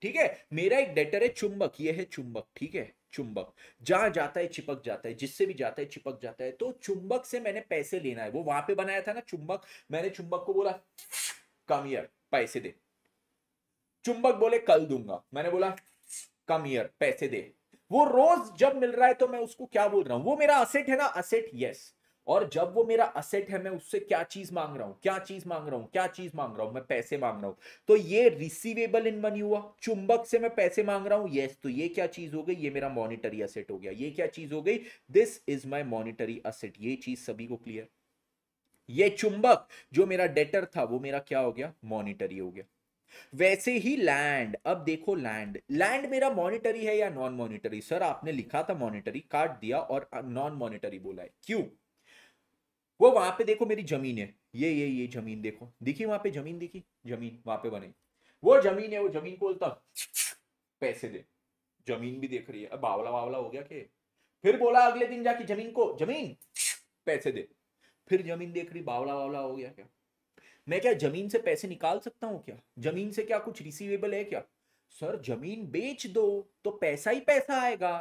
ठीक है मेरा एक डेटर है चुंबक ये है चुंबक ठीक है चुंबक जहां जाता है चिपक जाता है जिससे भी जाता है चिपक जाता है तो चुंबक से मैंने पैसे लेना है वो वहां पे बनाया था ना चुंबक मैंने चुंबक को बोला कम ईयर पैसे दे चुंबक बोले कल दूंगा मैंने बोला कम ईयर पैसे दे वो रोज जब मिल रहा है तो मैं उसको क्या बोल रहा हूँ वो मेरा असेट है ना असेट यस और जब वो मेरा असेट है मैं उससे क्या चीज मांग रहा हूं क्या चीज मांग रहा हूं क्या चीज मांग रहा हूं मैं पैसे मांग रहा हूं तो ये रिसीवेबल इन मनी हुआ चुंबक से मैं पैसे मांग रहा हूं यस तो ये क्या चीज हो गई ये मेरा मॉनिटरी असेट हो गया ये क्या चीज हो गई this is my monetary asset ये चीज सभी को क्लियर ये चुंबक जो मेरा डेटर था वो मेरा क्या हो गया मॉनिटरी हो गया वैसे ही लैंड अब देखो लैंड लैंड मेरा मॉनिटरी है या नॉन मॉनिटरी सर आपने लिखा था मॉनिटरी काट दिया और नॉन मॉनिटरी बोला है क्यों वो वहां पे देखो मेरी जमीन है ये ये ये जमीन देखो दिखी वहां पे जमीन दिखी जमीन वहां पे बने वो जमीन है वो जमीन बोलता पैसे दे जमीन भी देख रही है अब बावला बावला हो गया के फिर बोला अगले दिन जाके जमीन को जमीन पैसे दे फिर जमीन देख रही बावला बावला हो गया क्या मैं क्या जमीन से पैसे निकाल सकता हूँ क्या जमीन से क्या कुछ रिसीवेबल है क्या सर जमीन बेच दो तो पैसा ही पैसा आएगा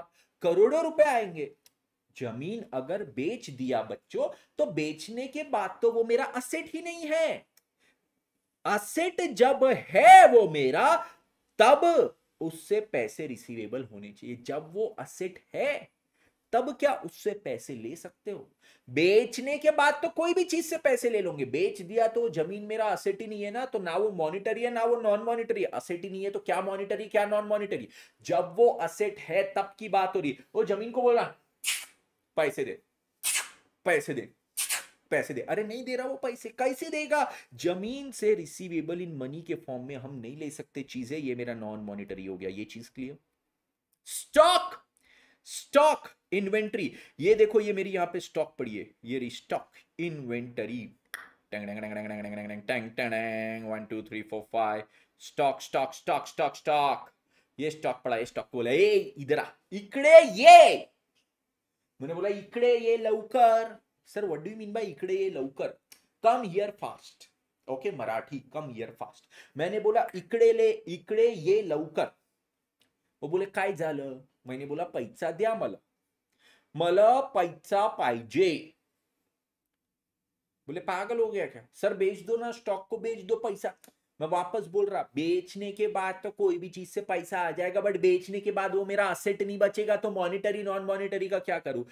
करोड़ों रुपए आएंगे जमीन अगर बेच दिया बच्चों तो बेचने के बाद तो वो मेरा असेट ही नहीं है असेट जब है वो मेरा तब उससे पैसे रिसीवेबल होने चाहिए जब वो असेट है तब क्या उससे पैसे ले सकते हो बेचने के बाद तो कोई भी चीज से पैसे ले लोगे बेच दिया तो जमीन मेरा असेट ही नहीं है ना तो ना वो मॉनिटरी है ना वो नॉन मॉनिटरी असेट ही नहीं है तो क्या मॉनिटरी क्या नॉन मॉनिटरी जब वो असेट है तब की बात हो रही वो जमीन को बोला पैसे दे पैसे दे पैसे दे अरे नहीं दे रहा वो पैसे कैसे देगा जमीन से रिसीवेबल इन मनी के फॉर्म में हम नहीं ले सकते चीजें ये मेरा नॉन मॉनिटरी हो गया ये चीज क्लियर स्टॉक स्टॉक इन्वेंट्री ये देखो ये मेरी यहां पे स्टॉक पड़ी है ये रही स्टॉक इन्वेंटरी टैंग टैंग टैंग टैंग टैंग टैंग टैंग टैंग one two three four five stock stock stock stock stock ये स्टॉक पड़ा ये स्टॉक बोला ए इधर आ इकड़े ये मैंने बोला इकड़े ये लवकर sir what do you mean by इकड़े ये लवकर come here fast okay Marathi come here fast मैंने बोला इकड़े ले इकड़े ये लवकर वो बोले काय झालं मैंने बोला पैसा दिया मल मल पैसा पाइजे बोले पागल हो गया क्या सर बेच दो ना स्टॉक को बेच दो पैसा मैं वापस बोल रहा बेचने के बाद तो कोई भी चीज से पैसा आ जाएगा बट बेचने के बाद वो मेरा असेट नहीं बचेगा तो मॉनिटरी नॉन मॉनिटरी का क्या करूं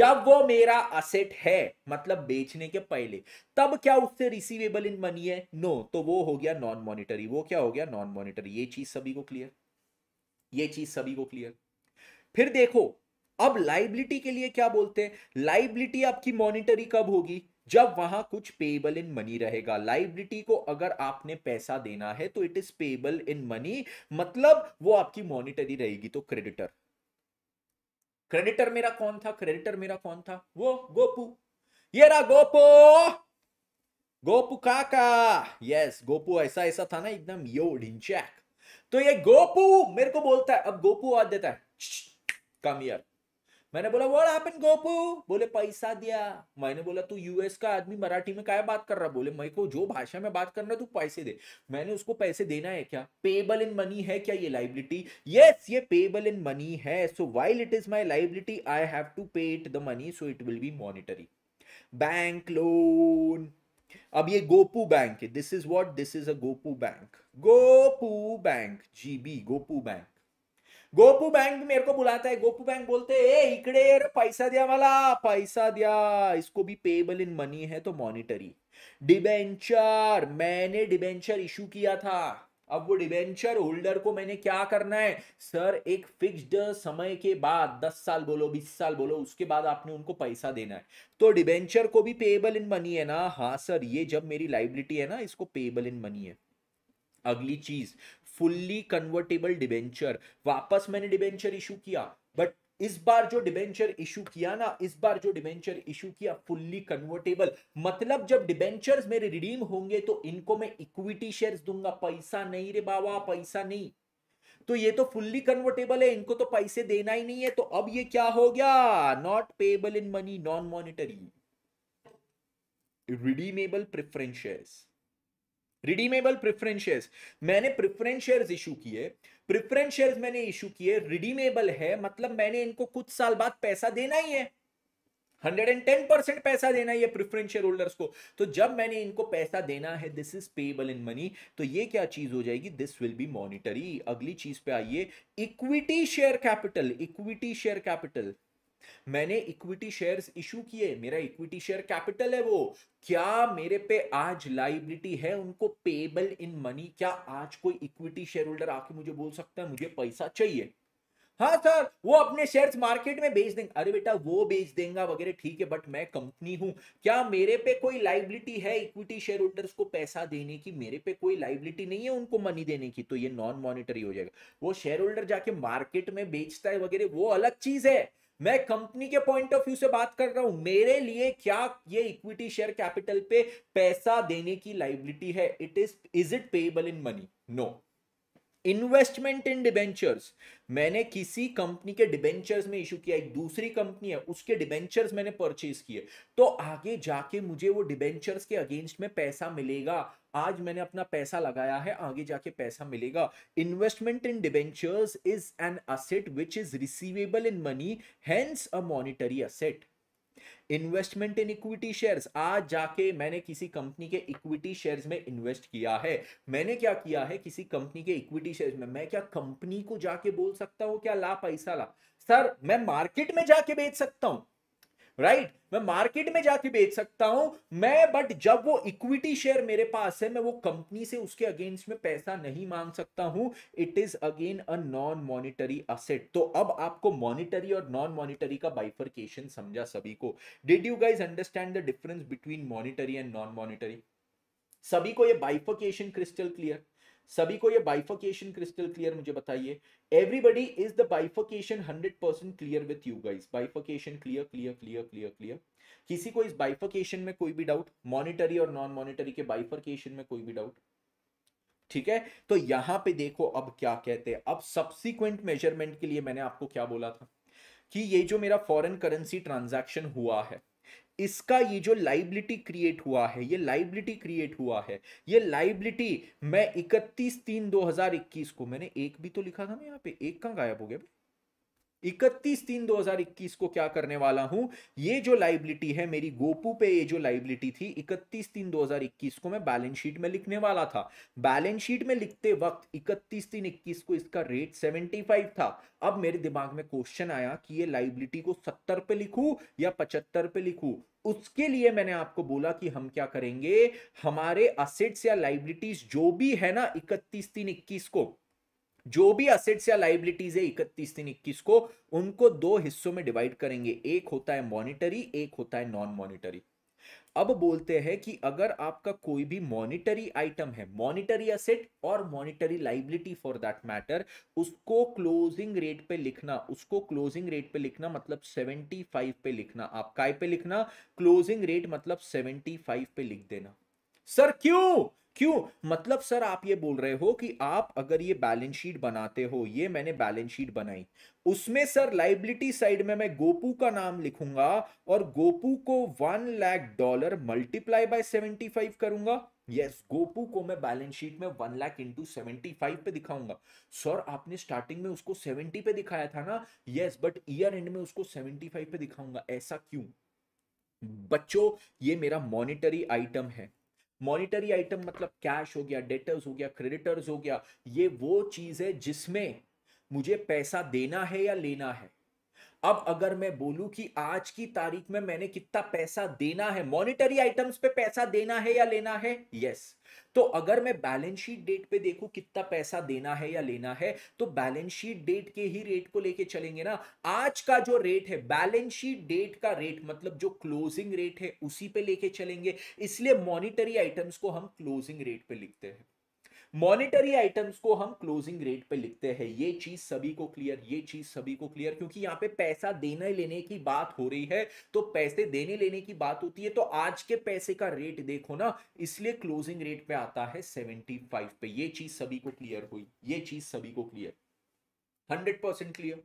जब वो मेरा असेट है मतलब बेचने के पहले तब क्या उससे रिसीवेबल इन मनी है नो तो वो हो गया नॉन मॉनिटरी वो क्या हो गया नॉन मॉनिटरी ये चीज सभी को क्लियर ये चीज सभी को क्लियर फिर देखो अब लाइबिलिटी के लिए क्या बोलते हैं लाइबिलिटी आपकी मॉनिटरी कब होगी जब वहां कुछ पेबल इन मनी रहेगा लाइबिलिटी को अगर आपने पैसा देना है तो it is payable in money मतलब वो आपकी मॉनिटरी रहेगी तो क्रेडिटर क्रेडिटर मेरा कौन था क्रेडिटर मेरा कौन था वो गोपू ये रहा गोपो गोपू काका यस गोपू ऐसा ऐसा था ना एकदम यो ढिंचैक तो ये गोपू मेरे को बोलता है अब गोपू आ देता है कम ईयर मैंने बोला वो हैपन गोपू बोले पैसा दिया मैंने बोला तू यूएस का आदमी मराठी में क्या बात कर रहा बोले मैं को जो भाषा में बात कर रहा तू पैसे दे मैंने उसको पैसे देना है क्या पेबल इन मनी है क्या ये लाइबिलिटी यस ये पेबल इन मनी है so while it is my liability I have to pay it the money so it will be monetary bank loan अब ये गोपू बैंक है this is what this is a Gopu bank Gopu bank GB Gopu bank Gopu bank मेरे को बुलाता है Gopu bank बोलते ए इकड़े यार पैसा दिया वाला पैसा दिया इसको भी पेबल इन मनी है तो मॉनिटरी डिबेंचर मैंने डिबेंचर इशू किया था अब वो डिबेंचर होल्डर को मैंने क्या करना है सर एक फिक्स्ड समय के बाद दस साल बोलो बीस साल बोलो उसके बाद आपने उनको पैसा देना है तो डिबेंचर को भी पेबल इन मनी है ना हाँ सर ये जब मेरी लाइबिलिटी है ना इसको पेबल इन मनी है अगली चीज फुल्ली कन्वर्टेबल डिबेंचर वापस मैंने डिबेंचर इशू किया बट इस बार जो डिबेंचर इशू किया ना इस बार जो डिबेंचर इशू किया फुल्ली कन्वर्टेबल मतलब जब डिबेंचर मेरे रिडीम होंगे तो इनको मैं इक्विटी शेयर्स दूंगा पैसा नहीं रे बाबा पैसा नहीं तो ये तो फुल्ली कन्वर्टेबल है इनको तो पैसे देना ही नहीं है तो अब ये क्या हो गया not payable in money non monetary redeemable preference shares redeemable preference shares मैंने प्रिफरेंस शेयर्स इशू किए प्रिफरेंस शेयर्स मैंने इशू किए रिडीमेबल है मतलब मैंने इनको कुछ साल बाद पैसा देना ही है 110 परसेंट पैसा देना है प्रिफरेंस शेयर होल्डर्स को तो जब मैंने इनको पैसा देना है this is payable in money तो ये क्या चीज हो जाएगी दिस विल बी मॉनिटरी अगली चीज पे आइए equity share capital equity share capital मैंने इक्विटी शेयर्स इशू किए मेरा इक्विटी शेयर कैपिटल है वो क्या मेरे पे आज लाइबिलिटी है उनको पेबल इन मनी क्या आज कोई इक्विटी शेयर होल्डर आके मुझे बोल सकता है मुझे पैसा चाहिए हाँ सर वो अपने शेयर्स मार्केट में बेच देंगे अरे बेटा वो बेच देगा वगैरह ठीक है बट मैं कंपनी हूं क्या मेरे पे कोई लाइबिलिटी है इक्विटी शेयर होल्डर्स को पैसा देने की मेरे पे कोई लाइबिलिटी नहीं है उनको मनी देने की तो ये नॉन मॉनिटरी हो जाएगा वो शेयर होल्डर जाके मार्केट में बेचता है वगैरह वो अलग चीज है मैं कंपनी के पॉइंट ऑफ व्यू से बात कर रहा हूं मेरे लिए क्या ये इक्विटी शेयर कैपिटल पे पैसा देने की लाइबिलिटी है it is is it payable in money no investment in debentures मैंने किसी कंपनी के डिबेंचर्स में इशू किया एक दूसरी कंपनी है उसके डिबेंचर्स मैंने परचेज किए तो आगे जाके मुझे वो डिबेंचर्स के अगेंस्ट में पैसा मिलेगा आज मैंने अपना पैसा लगाया है आगे जाके पैसा मिलेगा investment in debentures is an asset which is receivable in money hence a monetary asset investment in equity shares आज जाके मैंने किसी कंपनी के इक्विटी शेयर्स में इन्वेस्ट किया है मैंने क्या किया है किसी कंपनी के इक्विटी शेयर्स में मैं क्या कंपनी को जाके बोल सकता हूं क्या ला पैसा ला सर मैं मार्केट में जाके बेच सकता हूं राइट मैं मार्केट में जाके बेच सकता हूं मैं बट जब वो इक्विटी शेयर मेरे पास है मैं वो कंपनी से उसके अगेंस्ट में पैसा नहीं मांग सकता हूं it is again a non monetary asset तो अब आपको मॉनिटरी और नॉन मॉनिटरी का बाइफरकेशन समझा सभी को did you guys understand the difference between monetary and non monetary सभी को ये बाइफोकेशन क्रिस्टल क्लियर सभी को ये बाइफोकेशन क्रिस्टल क्लियर मुझे बताइए everybody is the bifurcation hundred percent clear with you guys bifurcation clear clear clear clear clear किसी को इस बाइफोकेशन में कोई भी डाउट मॉनिटरी और नॉन मॉनिटरी के बाइफोकेशन में कोई भी डाउट ठीक है तो यहां पे देखो अब क्या कहते हैं अब सब्सिक्वेंट मेजरमेंट के लिए मैंने आपको क्या बोला था कि ये जो मेरा फॉरेन करेंसी ट्रांजैक्शन हुआ है इसका ये जो लाइबिलिटी क्रिएट हुआ है ये लाइबिलिटी क्रिएट हुआ है ये लाइबिलिटी मैं इकतीस तीन दो हजार इक्कीस को मैंने एक भी तो लिखा था ना यहाँ पे एक कहाँ गायब हो गया इकतीस तीन 2021 को क्या करने वाला हूं ये जो लाइबिलिटी है मेरी गोपू पे ये जो लाइबिलिटी थी इकतीस तीन 2021 को मैं बैलेंस शीट में लिखने वाला था बैलेंस शीट में लिखते वक्त इकतीस तीन इक्कीस को इसका रेट 75 था अब मेरे दिमाग में क्वेश्चन आया कि ये लाइबिलिटी को 70 पे लिखू या पचहत्तर पे लिखू उसके लिए मैंने आपको बोला कि हम क्या करेंगे हमारे असेट्स या लाइबिलिटीज जो भी है ना इकतीस तीन इक्कीस को जो भी असेट्स या लाइबिलिटीज है इकतीस दिन इक्कीस को उनको दो हिस्सों में डिवाइड करेंगे एक होता है मॉनिटरी एक होता है नॉन मॉनिटरी अब बोलते हैं कि अगर आपका कोई भी मॉनिटरी आइटम है मॉनिटरी असेट और monetary liability for that matter उसको क्लोजिंग रेट पे लिखना उसको क्लोजिंग रेट पे लिखना मतलब 75 पे लिखना आप काय पे लिखना क्लोजिंग रेट मतलब 75 पे लिख देना सर क्यों क्यों मतलब सर आप ये बोल रहे हो कि आप अगर ये बैलेंस शीट बनाते हो ये मैंने बैलेंस शीट बनाई उसमें सर लाइबिलिटी साइड में मैं गोपू का नाम लिखूंगा और गोपू को one lakh dollar multiply by seventy five करूंगा यस गोपू को मैं बैलेंस शीट में one lakh into seventy five पे दिखाऊंगा सर आपने स्टार्टिंग में उसको सेवेंटी पे दिखाया था ना यस बट ईयर एंड में उसको सेवेंटी फाइव पे दिखाऊंगा ऐसा क्यों बच्चों ये मेरा मॉनिटरी आइटम है मॉनिटरी आइटम मतलब कैश हो गया डेटर्स हो गया क्रेडिटर्स हो गया ये वो चीज़ है जिसमें मुझे पैसा देना है या लेना है अब अगर मैं बोलूं कि आज की तारीख में मैंने कितना पैसा देना है मॉनिटरी आइटम्स पे पैसा देना है या लेना है यस yes. तो अगर मैं बैलेंस शीट डेट पे देखूं कितना पैसा देना है या लेना है तो बैलेंस शीट डेट के ही रेट को लेके चलेंगे ना आज का जो रेट है बैलेंस शीट डेट का रेट मतलब जो क्लोजिंग रेट है उसी पे लेके चलेंगे इसलिए मॉनिटरी आइटम्स को हम क्लोजिंग रेट पे लिखते हैं मॉनिटरी आइटम्स को हम क्लोजिंग रेट पे लिखते हैं ये चीज सभी को क्लियर ये चीज सभी को क्लियर क्योंकि यहाँ पे पैसा देने लेने की बात हो रही है तो पैसे देने लेने की बात होती है तो आज के पैसे का रेट देखो ना इसलिए क्लोजिंग रेट पे आता है सेवेंटी फाइव पे ये चीज सभी को क्लियर हुई ये चीज सभी को clear hundred percent clear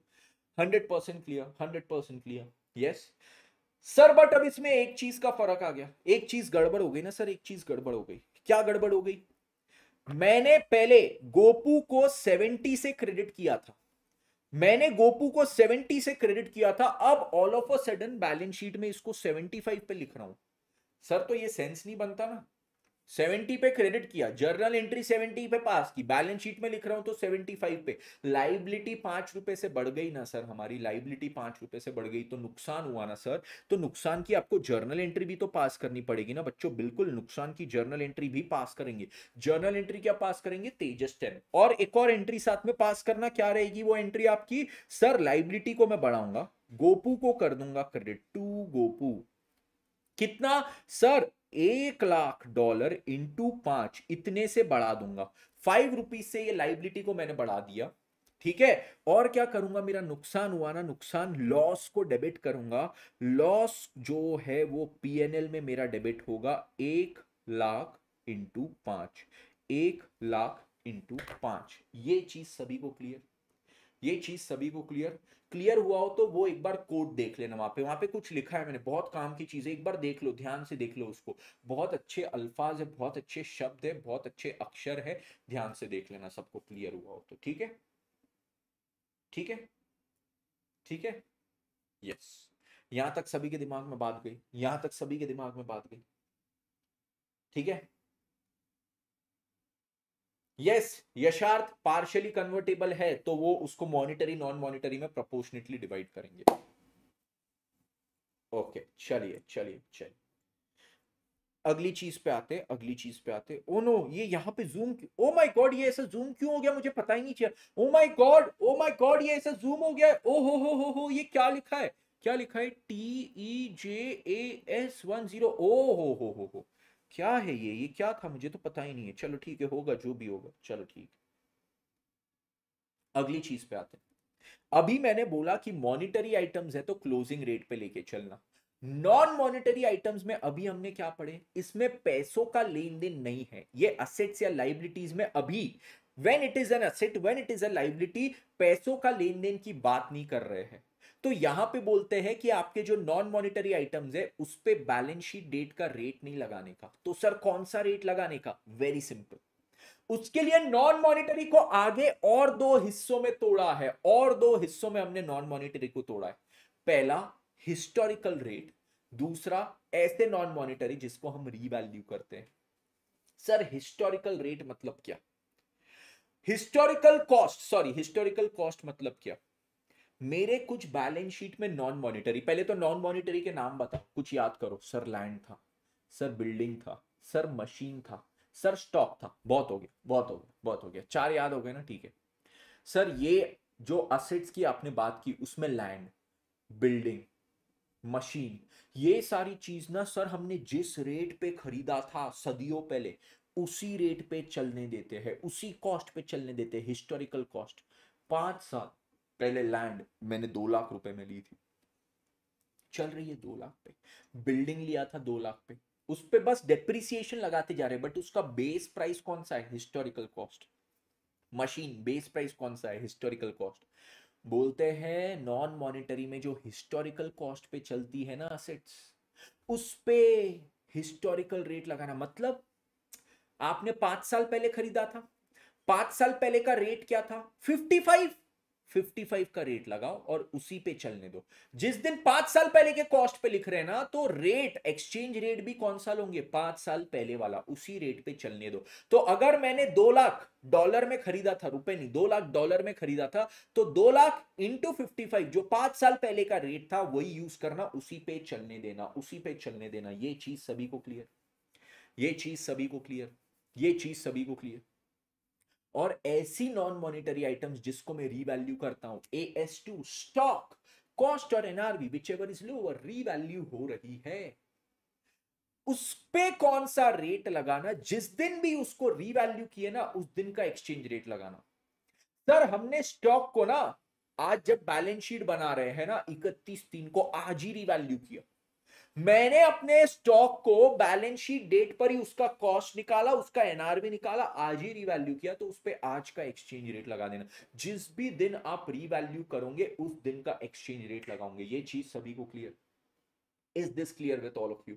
hundred percent clear hundred percent clear yes sir but अब इसमें एक चीज का फर्क आ गया एक चीज गड़बड़ हो गई ना सर एक चीज गड़बड़ हो गई क्या गड़बड़ हो गई मैंने पहले गोपू को 70 से क्रेडिट किया था मैंने गोपू को 70 से क्रेडिट किया था अब all of a sudden balance sheet में इसको 75 पे लिख रहा हूं सर तो ये सेंस नहीं बनता ना सेवेंटी पे क्रेडिट किया जर्नल एंट्री सेवेंटी पे पास की बैलेंस शीट में लिख रहा हूं तो सेवेंटी फाइव पे लाइबिलिटी पांच रुपए से बढ़ गई ना सर हमारी लाइबिलिटी पांच रुपए से बढ़ गई तो नुकसान हुआ ना सर तो नुकसान की आपको जर्नल एंट्री भी तो पास करनी पड़ेगी ना बच्चों बिल्कुल नुकसान की जर्नल एंट्री भी पास करेंगे जर्नल एंट्री क्या पास करेंगे तेजस टेन और एक और एंट्री साथ में पास करना क्या रहेगी वो एंट्री आपकी सर लाइबिलिटी को मैं बढ़ाऊंगा गोपू को कर दूंगा क्रेडिट टू गोपू कितना सर एक लाख डॉलर इंटू पांच इतने से बढ़ा दूंगा फाइव रुपीज से ये लाइबिलिटी को मैंने बढ़ा दिया ठीक है और क्या करूंगा मेरा नुकसान हुआ ना नुकसान लॉस को डेबिट करूंगा लॉस जो है वो पीएनएल में मेरा डेबिट होगा एक लाख इंटू पांच एक लाख इंटू पांच ये चीज सभी को क्लियर ये चीज सभी को क्लियर क्लियर हुआ हो तो वो एक बार कोड देख लेना वहाँ पे वहाँ पे कुछ लिखा है मैंने बहुत काम की चीज़ें एक बार देख लो ध्यान से देख लो उसको बहुत अच्छे अल्फाज है बहुत अच्छे शब्द है बहुत अच्छे अक्षर है ध्यान से देख लेना सबको क्लियर हुआ हो तो ठीक है ठीक है ठीक है यस यहां तक सभी के दिमाग में बात गई यहां तक सभी के दिमाग में बात गई ठीक है यस यशार्थ पार्शियली कन्वर्टेबल है तो वो उसको मॉनिटरी नॉन मॉनिटरी में प्रोपोर्शनेटली डिवाइड करेंगे ओके चलिए चलिए चलिए अगली चीज पे आते अगली चीज पे आते ओ नो oh ये यहाँ पे जूम ओ माय गॉड ये ऐसा जूम क्यों हो गया मुझे पता ही नहीं चाहिए oh my god oh my god ये ऐसा जूम हो गया ओ हो हो हो हो ये क्या लिखा है क्या लिखा है T E J A S one zero ओ हो हो हो हो क्या है ये ये क्या था मुझे तो पता ही नहीं है चलो ठीक है होगा जो भी होगा चलो ठीक अगली चीज पे आते हैं अभी मैंने बोला कि मॉनिटरी आइटम्स है तो क्लोजिंग रेट पे लेके चलना नॉन मॉनिटरी आइटम्स में अभी हमने क्या पढ़े इसमें पैसों का लेन देन नहीं है ये असेट्स या लाइबिलिटीज में अभी when it is an asset when it is a liability पैसों का लेन देन की बात नहीं कर रहे हैं तो यहां पे बोलते हैं कि आपके जो नॉन मॉनिटरी आइटम्स है उस पर बैलेंस शीट डेट का रेट नहीं लगाने का तो सर कौन सा रेट लगाने का वेरी सिंपल उसके लिए नॉन मॉनिटरी को आगे और दो हिस्सों में तोड़ा है और दो हिस्सों में हमने नॉन मॉनिटरी को तोड़ा है पहला हिस्टोरिकल रेट दूसरा ऐसे नॉन मॉनिटरी जिसको हम रीवैल्यू करते हैं सर हिस्टोरिकल रेट मतलब क्या historical cost sorry historical cost मतलब क्या मेरे कुछ बैलेंस शीट में नॉन मॉनिटरी पहले तो नॉन मॉनिटरी के नाम बताओ कुछ याद करो सर लैंड था सर बिल्डिंग था सर मशीन था सर स्टॉक था बहुत हो गया बहुत हो गया बहुत हो गया चार याद हो गए ना ठीक है सर ये जो असेट्स की आपने बात की उसमें लैंड बिल्डिंग मशीन ये सारी चीज ना सर हमने जिस रेट पे खरीदा था सदियों पहले उसी रेट पे चलने देते हैं उसी कॉस्ट पे चलने देते हैं हिस्टोरिकल कॉस्ट पांच साल पहले लैंड मैंने दो लाख रुपए में ली थी चल रही है दो लाख पे बिल्डिंग लिया था दो लाख पे उस पर बस डेप्रिसिएशन लगाते जा रहे बट उसका बेस प्राइस कौन सा है historical cost machine base price कौन सा है हिस्टोरिकल कॉस्ट बोलते हैं नॉन मॉनिटरी में जो हिस्टोरिकल कॉस्ट पे चलती है ना असेट्स उस पे हिस्टोरिकल रेट लगाना मतलब आपने पांच साल पहले खरीदा था पांच साल पहले का रेट क्या था फिफ्टी फाइव 55 का रेट लगाओ और उसी पे चलने दो जिस दिन पांच साल पहले के कॉस्ट पे लिख रहे हैं ना तो रेट एक्सचेंज रेट भी कौन सा लोगे पांच साल पहले वाला उसी रेट पे चलने दो तो अगर मैंने दो लाख डॉलर में खरीदा था रुपए नहीं दो लाख डॉलर में खरीदा था तो दो लाख इंटू फिफ्टी फाइव जो पांच साल पहले का रेट था वही यूज करना उसी पे चलने देना उसी पे चलने देना ये चीज सभी को क्लियर ये चीज सभी को क्लियर ये चीज सभी को क्लियर और ऐसी नॉन मॉनिटरी आइटम्स जिसको मैं रीवैल्यू करता हूं A S two stock cost और NRV whichever is lower revalue हो रही है उस पे कौन सा रेट लगाना जिस दिन भी उसको रीवैल्यू किए ना उस दिन का एक्सचेंज रेट लगाना सर हमने स्टॉक को ना आज जब बैलेंस शीट बना रहे हैं ना इकतीस तीन को आज ही रिवैल्यू किया मैंने अपने स्टॉक को बैलेंस शीट डेट पर ही उसका कॉस्ट निकाला उसका एनआरवी निकाला आज ही रिवैल्यू किया तो उस पर आज का एक्सचेंज रेट लगा देना जिस भी दिन आप रिवैल्यू करोगे उस दिन का एक्सचेंज रेट लगाओगे ये चीज सभी को clear is this clear with all of you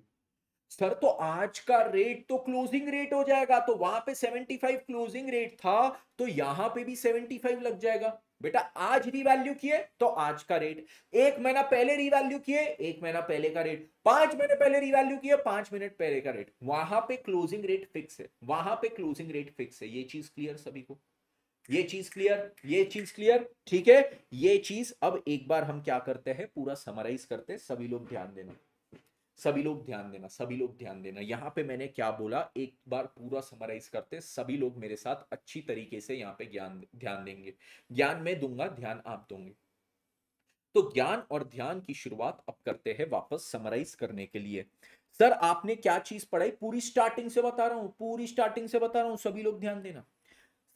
sir तो आज का रेट तो क्लोजिंग रेट हो जाएगा तो वहां पे 75 क्लोजिंग रेट था तो यहां पे भी 75 लग जाएगा बेटा आज रिवैल्यू किए तो आज का रेट एक महीना पहले रिवैल्यू किए एक महीना पहले का रेट पांच महीने पहले रिवैल्यू किए पांच मिनट पहले का रेट वहां पे क्लोजिंग रेट फिक्स है वहां पे क्लोजिंग रेट फिक्स है ये चीज क्लियर सभी को ये चीज क्लियर ये चीज क्लियर ठीक है ये चीज अब एक बार हम क्या करते हैं पूरा समराइज करते हैं सभी लोग ध्यान देना सभी लोग ध्यान देना सभी लोग ध्यान देना यहाँ पे मैंने क्या बोला एक बार पूरा समराइज करते सभी लोग मेरे साथ अच्छी तरीके से यहाँ पे ज्ञान ध्यान देंगे ज्ञान मैं दूंगा ध्यान आप दोगे तो ज्ञान और ध्यान की शुरुआत अब करते हैं वापस समराइज करने के लिए सर आपने क्या चीज पढ़ाई पूरी स्टार्टिंग से बता रहा हूं पूरी स्टार्टिंग से बता रहा हूं सभी लोग ध्यान देना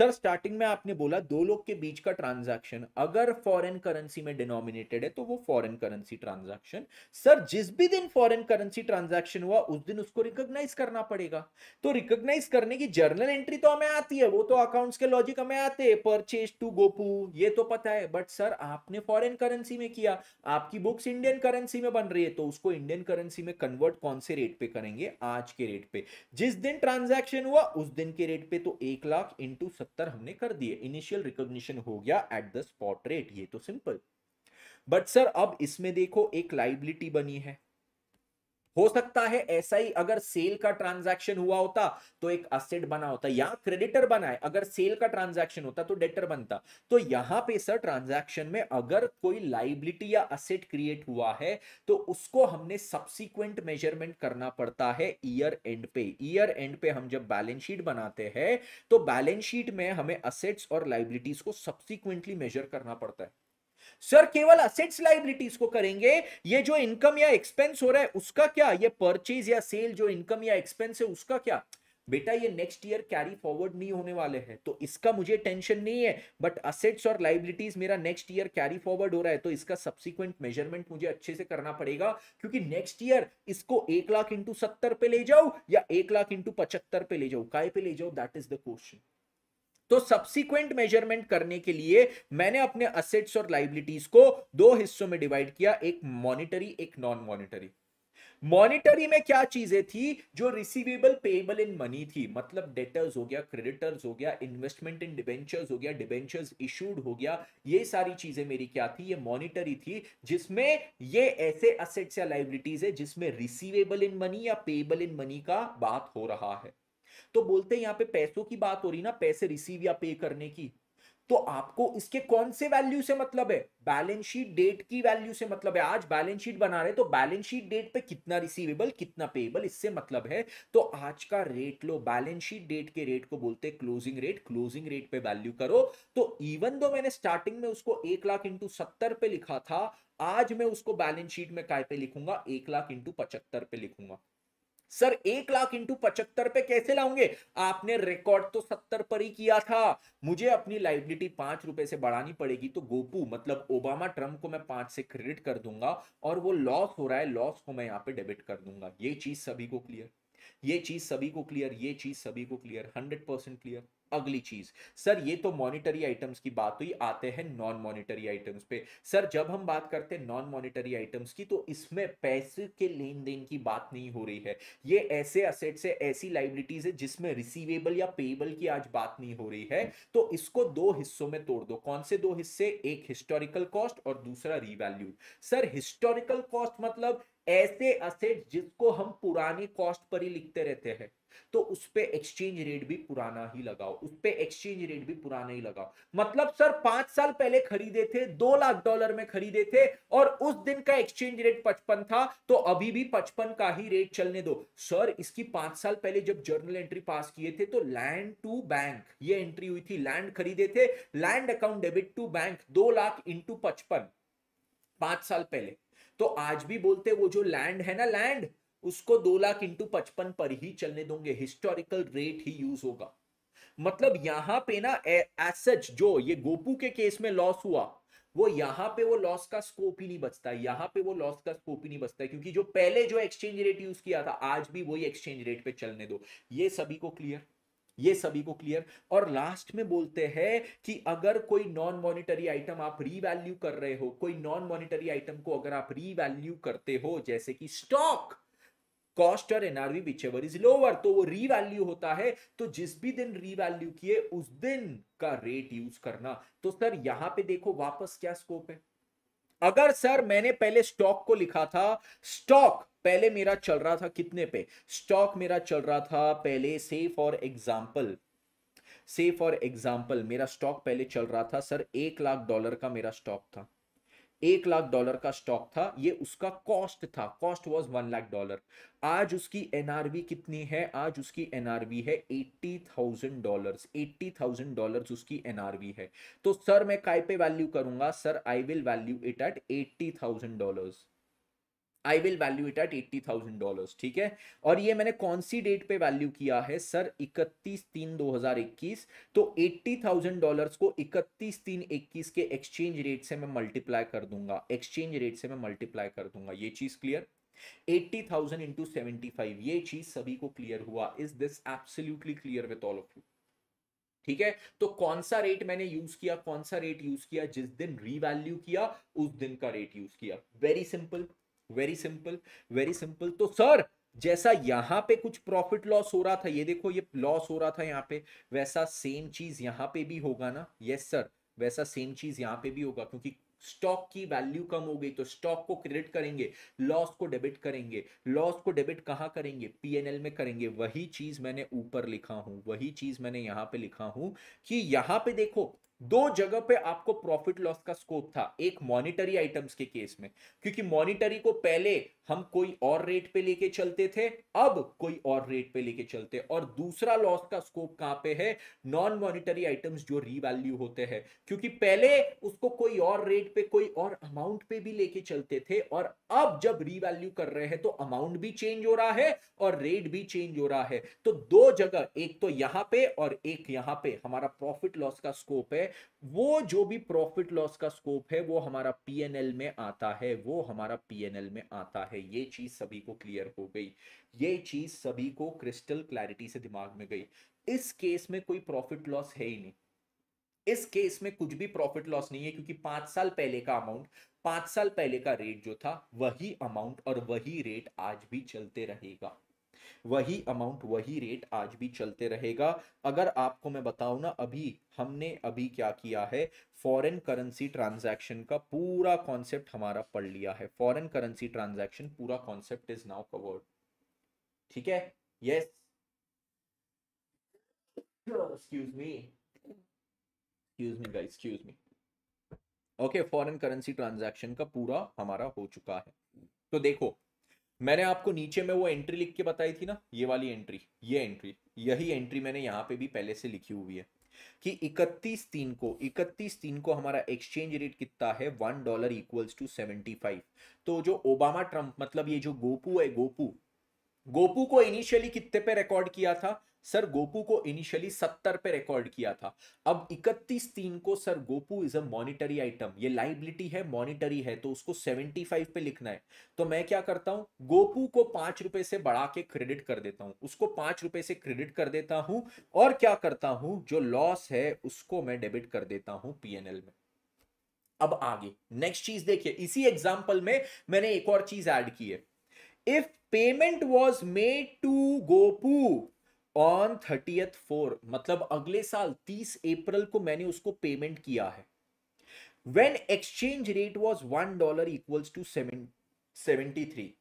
सर स्टार्टिंग में आपने बोला दो लोग के बीच का ट्रांजैक्शन अगर फॉरेन करेंसी में डिनोमिनेटेड है तो वो फॉरेन करेंसी ट्रांजैक्शन सर जिस भी दिन फॉरेन करेंसी ट्रांजैक्शन हुआ उस दिन उसको रिकॉग्नाइज करना पड़ेगा तो रिकॉग्नाइज करने की जर्नल एंट्री तो हमें आती है वो तो अकाउंट्स के लॉजिक हमें आते हैं परचेज टू गोपू ये तो पता है बट सर आपने फॉरेन करेंसी में किया आपकी बुक्स इंडियन करेंसी में बन रही है तो उसको इंडियन करेंसी में कन्वर्ट कौन से रेट पे करेंगे आज के रेट पे जिस दिन ट्रांजेक्शन हुआ उस दिन के रेट पे तो एक लाख इंटू सत्तर हमने कर दिए इनिशियल रिकॉग्निशन हो गया एट द स्पॉट रेट ये तो सिंपल बट सर अब इसमें देखो एक लाइबिलिटी बनी है हो सकता है ऐसा ही अगर सेल का ट्रांजैक्शन हुआ होता तो एक असेट बना होता या क्रेडिटर बना है अगर सेल का ट्रांजैक्शन होता तो डेटर बनता तो यहां पे सर ट्रांजैक्शन में अगर कोई लाइबिलिटी या असेट क्रिएट हुआ है तो उसको हमने सब्सिक्वेंट मेजरमेंट करना पड़ता है ईयर एंड पे ईयर एंड पे हम जब बैलेंस शीट बनाते हैं तो बैलेंस शीट में हमें असेट्स और लाइबिलिटीज को सब्सिक्वेंटली मेजर करना पड़ता है सर केवल असेट्स लाइबिलिटीज को करेंगे ये जो इनकम या एक्सपेंस हो रहा है उसका क्या ये परचेज या सेल जो इनकम या एक्सपेंस है उसका क्या बेटा ये नेक्स्ट ईयर कैरी फॉरवर्ड नहीं होने वाले हैं तो इसका मुझे टेंशन नहीं है बट असेट्स और लाइबिलिटीज मेरा नेक्स्ट ईयर कैरी फॉरवर्ड हो रहा है तो इसका सब्सिक्वेंट मेजरमेंट मुझे अच्छे से करना पड़ेगा क्योंकि नेक्स्ट ईयर इसको एक लाख इंटू सत्तर पे ले जाओ या एक लाख इंटू पचहत्तर पे ले जाओ काय पे ले जाओ दैट इज द क्वेश्चन तो सब्सिक्वेंट मेजरमेंट करने के लिए मैंने अपने असेट्स और लाइबिलिटीज को दो हिस्सों में डिवाइड किया एक मॉनिटरी एक नॉन मॉनिटरी मॉनिटरी में क्या चीजें थी जो रिसीवेबल पेबल इन मनी थी मतलब डेटर्स हो गया क्रेडिटर्स हो गया इन्वेस्टमेंट इन डिबेंचर्स हो गया डिबेंचर्स इशूड हो गया ये सारी चीजें मेरी क्या थी ये मॉनिटरी थी जिसमें ये ऐसे असेट्स या लाइबिलिटीज है जिसमें रिसीवेबल इन मनी या पेबल इन मनी का बात हो रहा है तो बोलते हैं यहां पे पैसों की बात हो रही ना पैसे रिसीव या पे करने की तो आपको इसके कौन से वैल्यू से मतलब है बैलेंस शीट डेट की वैल्यू से मतलब है आज बैलेंस शीट बना रहे तो बैलेंस शीट डेट पे कितना रिसीवेबल कितना पेएबल इससे मतलब है तो आज का रेट लो बैलेंस शीट डेट के रेट को बोलते हैं क्लोजिंग रेट क्लोजिंग रेट पे वैल्यू करो तो इवन दो मैंने स्टार्टिंग में उसको एक लाख इंटू सत्तर पे लिखा था आज मैं उसको बैलेंस शीट में काय पे लिखूंगा एक लाख इंटू पचहत्तर पे लिखूंगा सर एक लाख इंटू पचहत्तर पे कैसे लाऊंगे आपने रिकॉर्ड तो सत्तर पर ही किया था मुझे अपनी लाइबिलिटी पांच रुपए से बढ़ानी पड़ेगी तो गोपू मतलब ओबामा ट्रम्प को मैं पांच से क्रेडिट कर दूंगा और वो लॉस हो रहा है लॉस को मैं यहाँ पे डेबिट कर दूंगा ये चीज सभी को क्लियर ये चीज सभी को क्लियर ये चीज सभी को क्लियर हंड्रेड परसेंट क्लियर अगली चीज सर ये तो मॉनिटरी आइटम्स की बात हुई आते हैं नॉन मॉनिटरी आइटम्स पे सर जब हम बात करते हैं नॉन मॉनिटरी आइटम्स की तो इसमें पैसे के लेन देन की बात नहीं हो रही है ये ऐसे असेट से ऐसी लाइबिलिटीज है जिसमें रिसीवेबल या पेबल की आज बात नहीं हो रही है तो इसको दो हिस्सों में तोड़ दो कौन से दो हिस्से एक हिस्टोरिकल कॉस्ट और दूसरा रिवैल्यू सर हिस्टोरिकल कॉस्ट मतलब ऐसे असेट जिसको हम पुरानी कॉस्ट पर ही लिखते रहते हैं तो उस पर एक्सचेंज रेट भी पुराना ही लगाओ उस पर एक्सचेंज रेट भी पुराना ही लगाओ मतलब सर पांच साल पहले खरीदे थे दो लाख डॉलर में खरीदे थे और उस दिन का एक्सचेंज रेट पचपन था तो अभी भी पचपन का ही रेट चलने दो सर इसकी पांच साल पहले जब जर्नल एंट्री पास किए थे तो लैंड टू बैंक ये एंट्री हुई थी लैंड खरीदे थे land account debit to bank दो लाख इंटू पचपन पांच साल पहले तो आज भी बोलते वो जो लैंड है ना लैंड उसको दो लाख इंटू पचपन पर ही चलने दोगे हिस्टोरिकल रेट ही यूज होगा मतलब यहां पे ना एज सच जो ये गोपू के केस में लॉस हुआ वो यहां पे वो लॉस का स्कोप ही नहीं बचता यहां पे वो लॉस का स्कोप ही नहीं बचता क्योंकि जो पहले जो एक्सचेंज रेट यूज किया था आज भी वही एक्सचेंज रेट पे चलने दो ये सभी को क्लियर ये सभी को क्लियर और लास्ट में बोलते हैं कि अगर कोई नॉन मॉनिटरी आइटम आप रीवैल्यू कर रहे हो कोई नॉन मॉनिटरी आइटम को अगर आप रीवैल्यू करते हो जैसे कि स्टॉक कॉस्ट और एनआरवी एवर इज लोअर तो वो रीवैल्यू होता है तो जिस भी दिन रीवैल्यू किए उस दिन का रेट यूज करना तो सर यहां पे देखो वापस क्या स्कोप है अगर सर मैंने पहले स्टॉक को लिखा था स्टॉक पहले मेरा चल रहा था कितने पे स्टॉक मेरा चल रहा था पहले से फॉर एग्जाम्पल से फॉर एग्जाम्पल मेरा स्टॉक पहले चल रहा था सर एक लाख डॉलर का मेरा स्टॉक था एक लाख डॉलर का स्टॉक था ये उसका कॉस्ट था cost was one lakh dollar आज उसकी एनआरवी कितनी है आज उसकी एनआरवी है eighty thousand dollar eighty thousand dollar उसकी एनआरवी है तो सर मैं काय पे वैल्यू करूंगा sir I will value it at eighty thousand dollars I will value it at eighty thousand dollar ठीक है और ये मैंने कौन सी डेट पे वैल्यू किया है सर इकतीस तीन दो हजार इक्कीस तो एट्टी थाउजेंड डॉलर को इकतीस तीन इक्कीस के एक्सचेंज रेट से मैं मल्टीप्लाई कर दूंगा एक्सचेंज रेट से मैं मल्टीप्लाई कर दूंगा ये चीज clear eighty thousand into seventy five ये चीज सभी को क्लियर हुआ is this absolutely clear with all of you ठीक है तो कौन सा रेट मैंने यूज किया कौन सा रेट यूज किया जिस दिन रीवैल्यू किया उस दिन का रेट यूज किया very simple very simple very simple तो सर जैसा यहां पे कुछ प्रॉफिट लॉस हो रहा था ये देखो ये लॉस हो रहा था यहाँ पे वैसा सेम चीज यहाँ पे भी होगा ना यस सर वैसा सेम चीज यहाँ पे भी होगा क्योंकि स्टॉक की वैल्यू कम हो गई तो स्टॉक को क्रेडिट करेंगे लॉस को डेबिट करेंगे लॉस को डेबिट कहाँ करेंगे पीएनएल में करेंगे वही चीज मैंने ऊपर लिखा हूं वही चीज मैंने यहाँ पे लिखा हूं कि यहाँ पे देखो दो जगह पे आपको प्रॉफिट लॉस का स्कोप था एक मॉनिटरी आइटम्स के केस में क्योंकि मॉनिटरी को पहले हम कोई और रेट पे लेके चलते थे अब कोई और रेट पे लेके चलते और दूसरा लॉस का स्कोप कहां पे है नॉन मॉनिटरी आइटम्स जो रीवैल्यू होते हैं क्योंकि पहले उसको कोई और रेट पे कोई और अमाउंट पे भी लेके चलते थे और अब जब रीवैल्यू कर रहे हैं तो अमाउंट भी चेंज हो रहा है और रेट भी चेंज हो रहा है तो दो जगह एक तो यहां पर और एक यहां पर हमारा प्रॉफिट लॉस का स्कोप है है वो जो भी प्रॉफिट लॉस का स्कोप है वो हमारा पीएनएल में आता है वो हमारा पीएनएल में आता है ये चीज सभी को क्लियर हो गई ये चीज सभी को क्रिस्टल क्लैरिटी से दिमाग में गई इस केस में कोई प्रॉफिट लॉस है ही नहीं इस केस में कुछ भी प्रॉफिट लॉस नहीं है क्योंकि पांच साल पहले का अमाउंट पांच साल पहले का रेट जो था वही अमाउंट और वही रेट आज भी चलते रहेगा वही अमाउंट वही रेट आज भी चलते रहेगा अगर आपको मैं बताऊ ना अभी हमने अभी क्या किया है फॉरेन करेंसी ट्रांजैक्शन का पूरा कॉन्सेप्ट हमारा पढ़ लिया है फॉरेन करेंसी ट्रांजैक्शन पूरा कॉन्सेप्ट इज नाउ कवर्ड ठीक है yes excuse me excuse me guys excuse me okay foreign currency transaction का पूरा हमारा हो चुका है तो देखो मैंने आपको नीचे में वो एंट्री लिख के बताई थी ना ये वाली एंट्री ये एंट्री यही एंट्री मैंने यहाँ पे भी पहले से लिखी हुई है कि इकतीस तीन को इकतीस तीन को हमारा एक्सचेंज रेट कितना है one dollar equals to seventy five तो जो ओबामा ट्रंप मतलब ये जो गोपू है गोपू गोपू को इनिशियली कितने पे रिकॉर्ड किया था सर गोपू को इनिशियली सत्तर पे रिकॉर्ड किया था अब इकतीस तीन को sir Gopu is a monetary item ये लाइबिलिटी है मॉनिटरी है तो उसको फाइव पे लिखना है तो मैं क्या करता हूं गोपू को पांच रुपए से बढ़ा के क्रेडिट कर देता हूं उसको पांच रुपए से क्रेडिट कर देता हूं और क्या करता हूं जो लॉस है उसको मैं डेबिट कर देता हूं पीएनएल में अब आगे नेक्स्ट चीज देखिए इसी एग्जाम्पल में मैंने एक और चीज एड की है if payment was made to Gopu on thirtieth four मतलब अगले साल तीस अप्रैल को मैंने उसको पेमेंट किया है when exchange rate was one dollar equals to seven seventy three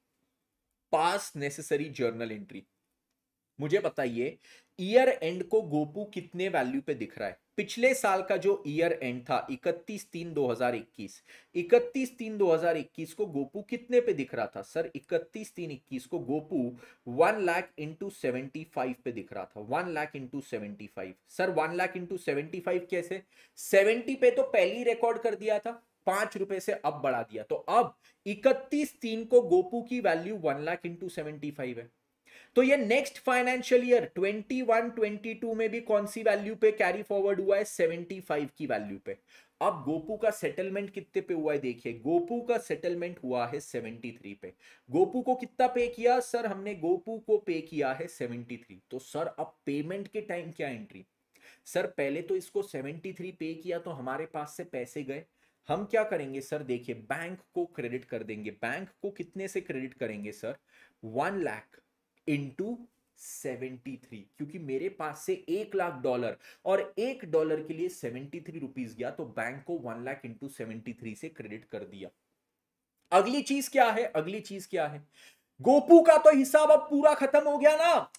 pass necessary journal entry मुझे बताइए ईयर एंड को गोपू कितने वैल्यू पे दिख रहा है पिछले साल का जो ईयर एंड था 31 तीन 2021 31 तीन 2021 को गोपू कितने पे दिख रहा था सर 31 तीन 21 को Gopu 1 lakh into seventy five पे दिख रहा था one lakh into seventy five sir one lakh into seventy five कैसे 70 पे तो पहले ही रिकॉर्ड कर दिया था पांच रुपए से अब बढ़ा दिया तो अब इकतीस तीन को गोपू की value one lakh into seventy five है तो ये नेक्स्ट फाइनेंशियल ईयर 21 22 में भी कौन सी वैल्यू पे कैरी फॉरवर्ड हुआ है 75 की वैल्यू पे अब गोपू का सेटलमेंट कितने पे हुआ है देखिए गोपू का सेटलमेंट हुआ है 73 पे गोपू को कितना पे किया सर हमने गोपू को पे किया है 73 तो सर अब पेमेंट के टाइम क्या एंट्री सर पहले तो इसको 73 पे किया तो हमारे पास से पैसे गए हम क्या करेंगे सर देखिए बैंक को क्रेडिट कर देंगे बैंक को कितने से क्रेडिट करेंगे sir one lakh into seventy three क्योंकि मेरे पास से एक लाख डॉलर और एक डॉलर के लिए सेवेंटी थ्री रुपीज गया तो बैंक को one lakh into seventy three से क्रेडिट कर दिया अगली चीज क्या है अगली चीज क्या है गोपू का तो हिसाब अब पूरा खत्म हो गया ना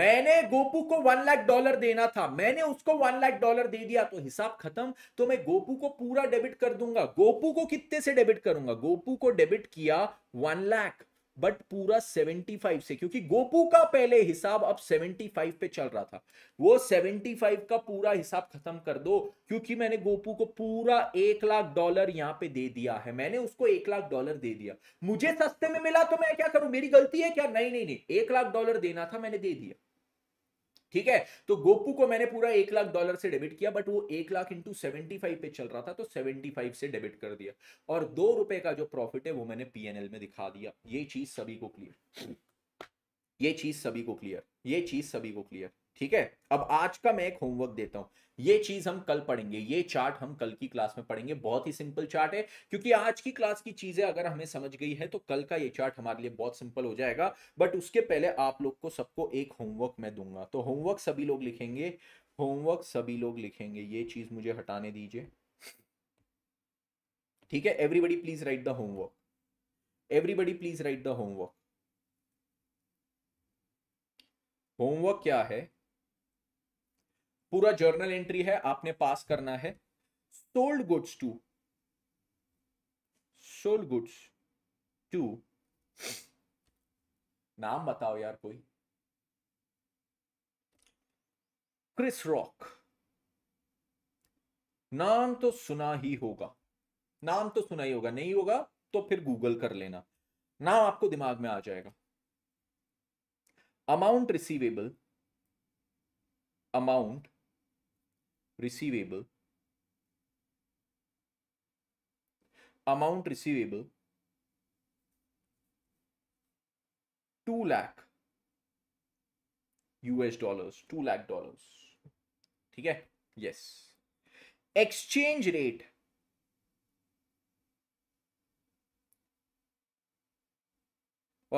मैंने गोपू को वन लाख डॉलर देना था मैंने उसको वन लाख डॉलर दे दिया तो हिसाब खत्म तो मैं गोपू को पूरा डेबिट कर दूंगा गोपू को कितने से डेबिट करूंगा गोपू को डेबिट किया वन लाख बट पूरा 75 से क्योंकि गोपू का पहले हिसाब अब 75 पे चल रहा था वो 75 का पूरा हिसाब खत्म कर दो क्योंकि मैंने गोपू को पूरा एक लाख डॉलर यहां पे दे दिया है मैंने उसको एक लाख डॉलर दे दिया मुझे सस्ते में मिला तो मैं क्या करूं मेरी गलती है क्या नहीं नहीं नहीं एक लाख डॉलर देना था मैंने दे दिया ठीक है तो गोपू को मैंने पूरा एक लाख डॉलर से डेबिट किया बट वो एक लाख इंटू सेवेंटी फाइव पे चल रहा था तो सेवेंटी फाइव से डेबिट कर दिया और दो रुपए का जो प्रॉफिट है वो मैंने पीएनएल में दिखा दिया ये चीज सभी को क्लियर ये चीज सभी को क्लियर ये चीज सभी को क्लियर ठीक है अब आज का मैं एक होमवर्क देता हूं ये चीज हम कल पढ़ेंगे ये चार्ट हम कल की क्लास में पढ़ेंगे बहुत ही सिंपल चार्ट है क्योंकि आज की क्लास की चीजें अगर हमें समझ गई है तो कल का ये चार्ट हमारे लिए बहुत सिंपल हो जाएगा बट उसके पहले आप लोग को सबको एक होमवर्क मैं दूंगा तो होमवर्क सभी लोग लिखेंगे होमवर्क सभी लोग लिखेंगे ये चीज मुझे हटाने दीजिए ठीक है everybody please write the homework everybody please write the homework homework क्या है पूरा जर्नल एंट्री है आपने पास करना है sold goods to sold goods to नाम बताओ यार कोई क्रिस रॉक नाम तो सुना ही होगा नाम तो सुना ही होगा नहीं होगा तो फिर गूगल कर लेना नाम आपको दिमाग में आ जाएगा amount receivable amount receivable amount receivable 2 lakh US dollars 2 lakh dollars theek hai yes exchange rate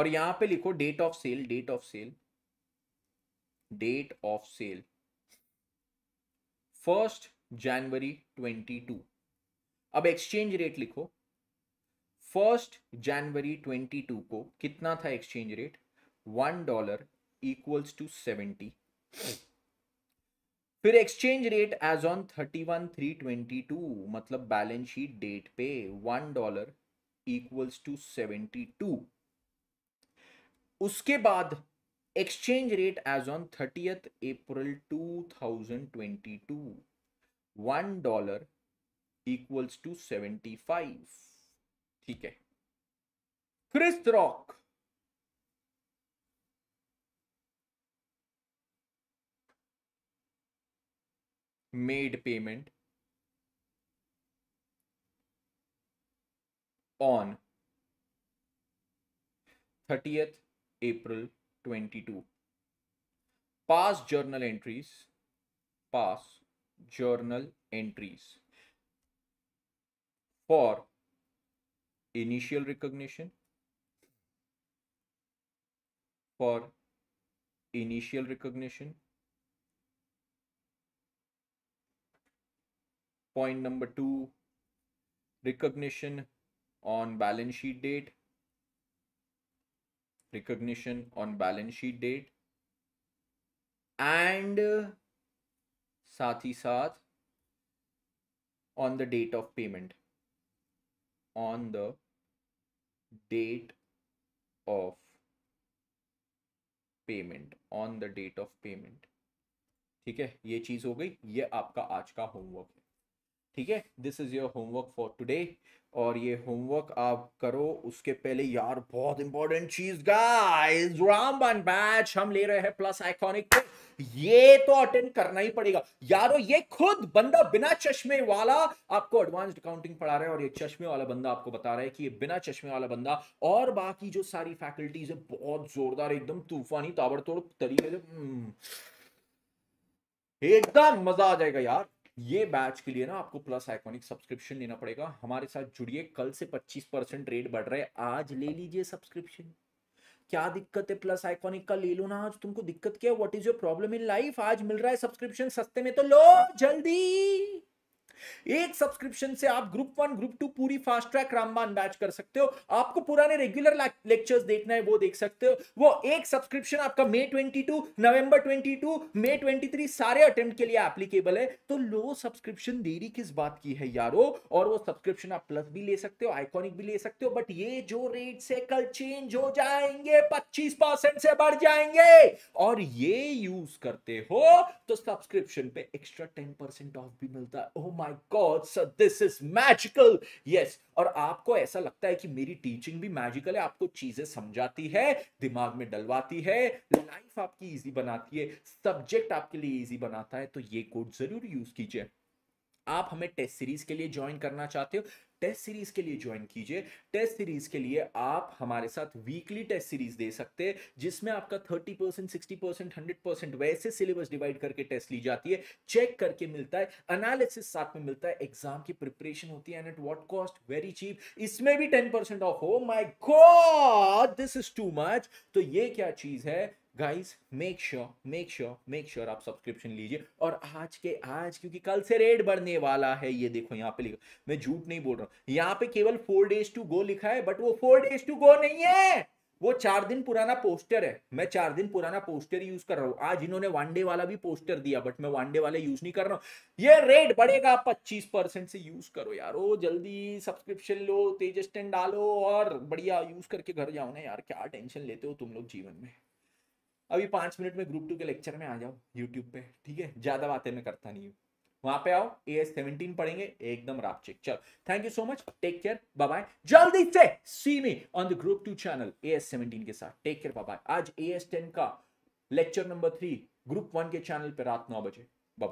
और यहां पे लिखो date of sale date of sale date of sale first January 22 अब एक्सचेंज रेट लिखो फर्स्ट जनवरी 22 को कितना था exchange rate one dollar equals to seventy फिर exchange rate as on thirty one three twenty two मतलब balance sheet date पे one dollar equals to seventy two उसके बाद exchange rate as on 30th April 2022 1 dollar equals to 75 ठीक है made payment on 30th April 22 past journal entries past journal entries for initial recognition for initial recognition point number 2 recognition on balance sheet date recognition on balance sheet date and साथ ही साथ on the date of payment on the date of payment on the date of payment ठीक है ये चीज हो गई ये आपका आज का होमवर्क है ठीक है this is your homework for today और ये होमवर्क आप करो उसके पहले यार बहुत इंपॉर्टेंट चीज गाइस रामबन बैच हम ले रहे हैं प्लस आइकॉनिक ये तो अटेंड करना ही पड़ेगा यारो ये खुद बंदा बिना चश्मे वाला आपको एडवांस्ड अकाउंटिंग पढ़ा रहा है और ये चश्मे वाला बंदा आपको बता रहा है कि ये बिना चश्मे वाला बंदा और बाकी जो सारी फैकल्टीज है बहुत जोरदार एकदम तूफानी ताबड़तोड़ तरीके से हम्म, एकदम मजा आ जाएगा यार ये बैच के लिए ना आपको प्लस आइकॉनिक सब्सक्रिप्शन लेना पड़ेगा हमारे साथ जुड़िए कल से 25 परसेंट रेट बढ़ रहे आज ले लीजिए सब्सक्रिप्शन क्या दिक्कत है प्लस आइकॉनिक का ले लो ना आज तुमको दिक्कत क्या है what is your problem in life आज मिल रहा है सब्सक्रिप्शन सस्ते में तो लो जल्दी एक सब्सक्रिप्शन से आप ग्रुप वन ग्रुप टू पूरी फास्ट ट्रैक रामबान बैच कर सकते हो आपको पुराने रेगुलर लेक्चर्स देखना है वो देख सकते हो वो एक सब्सक्रिप्शन आपका मे 22 नवंबर 22 मे 23 सारे अटेम्प्ट के लिए एप्लीकेबल है तो लो सब्सक्रिप्शन देरी किस बात की है यारो और वो सब्सक्रिप्शन आप प्लस भी ले सकते हो आइकॉनिक भी ले सकते हो बट ये जो रेट से कल चेंज हो जाएंगे पच्चीस से बढ़ जाएंगे और ये यूज करते हो तो सब्सक्रिप्शन पे एक्स्ट्रा टेन ऑफ भी मिलता है oh oh my god sir this is magical yes और आपको ऐसा लगता है कि मेरी टीचिंग भी मैजिकल है आपको चीजें समझाती है दिमाग में डलवाती है लाइफ आपकी इजी बनाती है सब्जेक्ट आपके लिए इजी बनाता है तो ये कोड जरूर यूज कीजिए आप हमें टेस्ट सीरीज के लिए ज्वाइन करना चाहते हो टेस्ट सीरीज के लिए ज्वाइन कीजिए टेस्ट सीरीज के लिए आप हमारे साथ वीकली टेस्ट सीरीज दे सकते हैं जिसमें आपका 30 percent sixty percent hundred percent वैसे सिलेबस डिवाइड करके टेस्ट ली जाती है चेक करके मिलता है एनालिसिस साथ में मिलता है एग्जाम की प्रिपरेशन होती है and at what cost very cheap इसमें भी ten off oh my god this is too much तो ये क्या चीज है guys make sure make sure make sure आप सब्सक्रिप्शन लीजिए और आज के आज क्योंकि कल से रेट बढ़ने वाला है ये देखो यहाँ पे लिखा मैं झूठ नहीं बोल रहा हूँ यहाँ पे केवल फोर डेज टू गो लिखा है बट वो फोर डेज टू गो नहीं है वो चार दिन पुराना पोस्टर है मैं चार दिन पुराना पोस्टर यूज कर रहा हूँ आज इन्होंने वनडे वाला भी पोस्टर दिया बट मैं वनडे वाले यूज नहीं कर रहा हूँ ये रेट बढ़ेगा पच्चीस परसेंट से यूज करो यार ओ जल्दी सब्सक्रिप्शन लो तेज स्टैंड डालो और बढ़िया यूज करके घर जाओ ना यार क्या टेंशन लेते हो तुम लोग जीवन में अभी पांच मिनट में ग्रुप टू के लेक्चर में आ जाओ यूट्यूब पे ठीक है ज़्यादा बातें मैं करता नहीं हूँ वहां पे आओ ए एस सेवनटीन पढ़ेंगे एकदम राप चेक चल thank you so much take care bye bye जल्दी से see me on the group two channel A S seventeen के साथ टेक केयर बाय बाय आज ए एस टेन का lecture number three group one के channel पे रात नौ बजे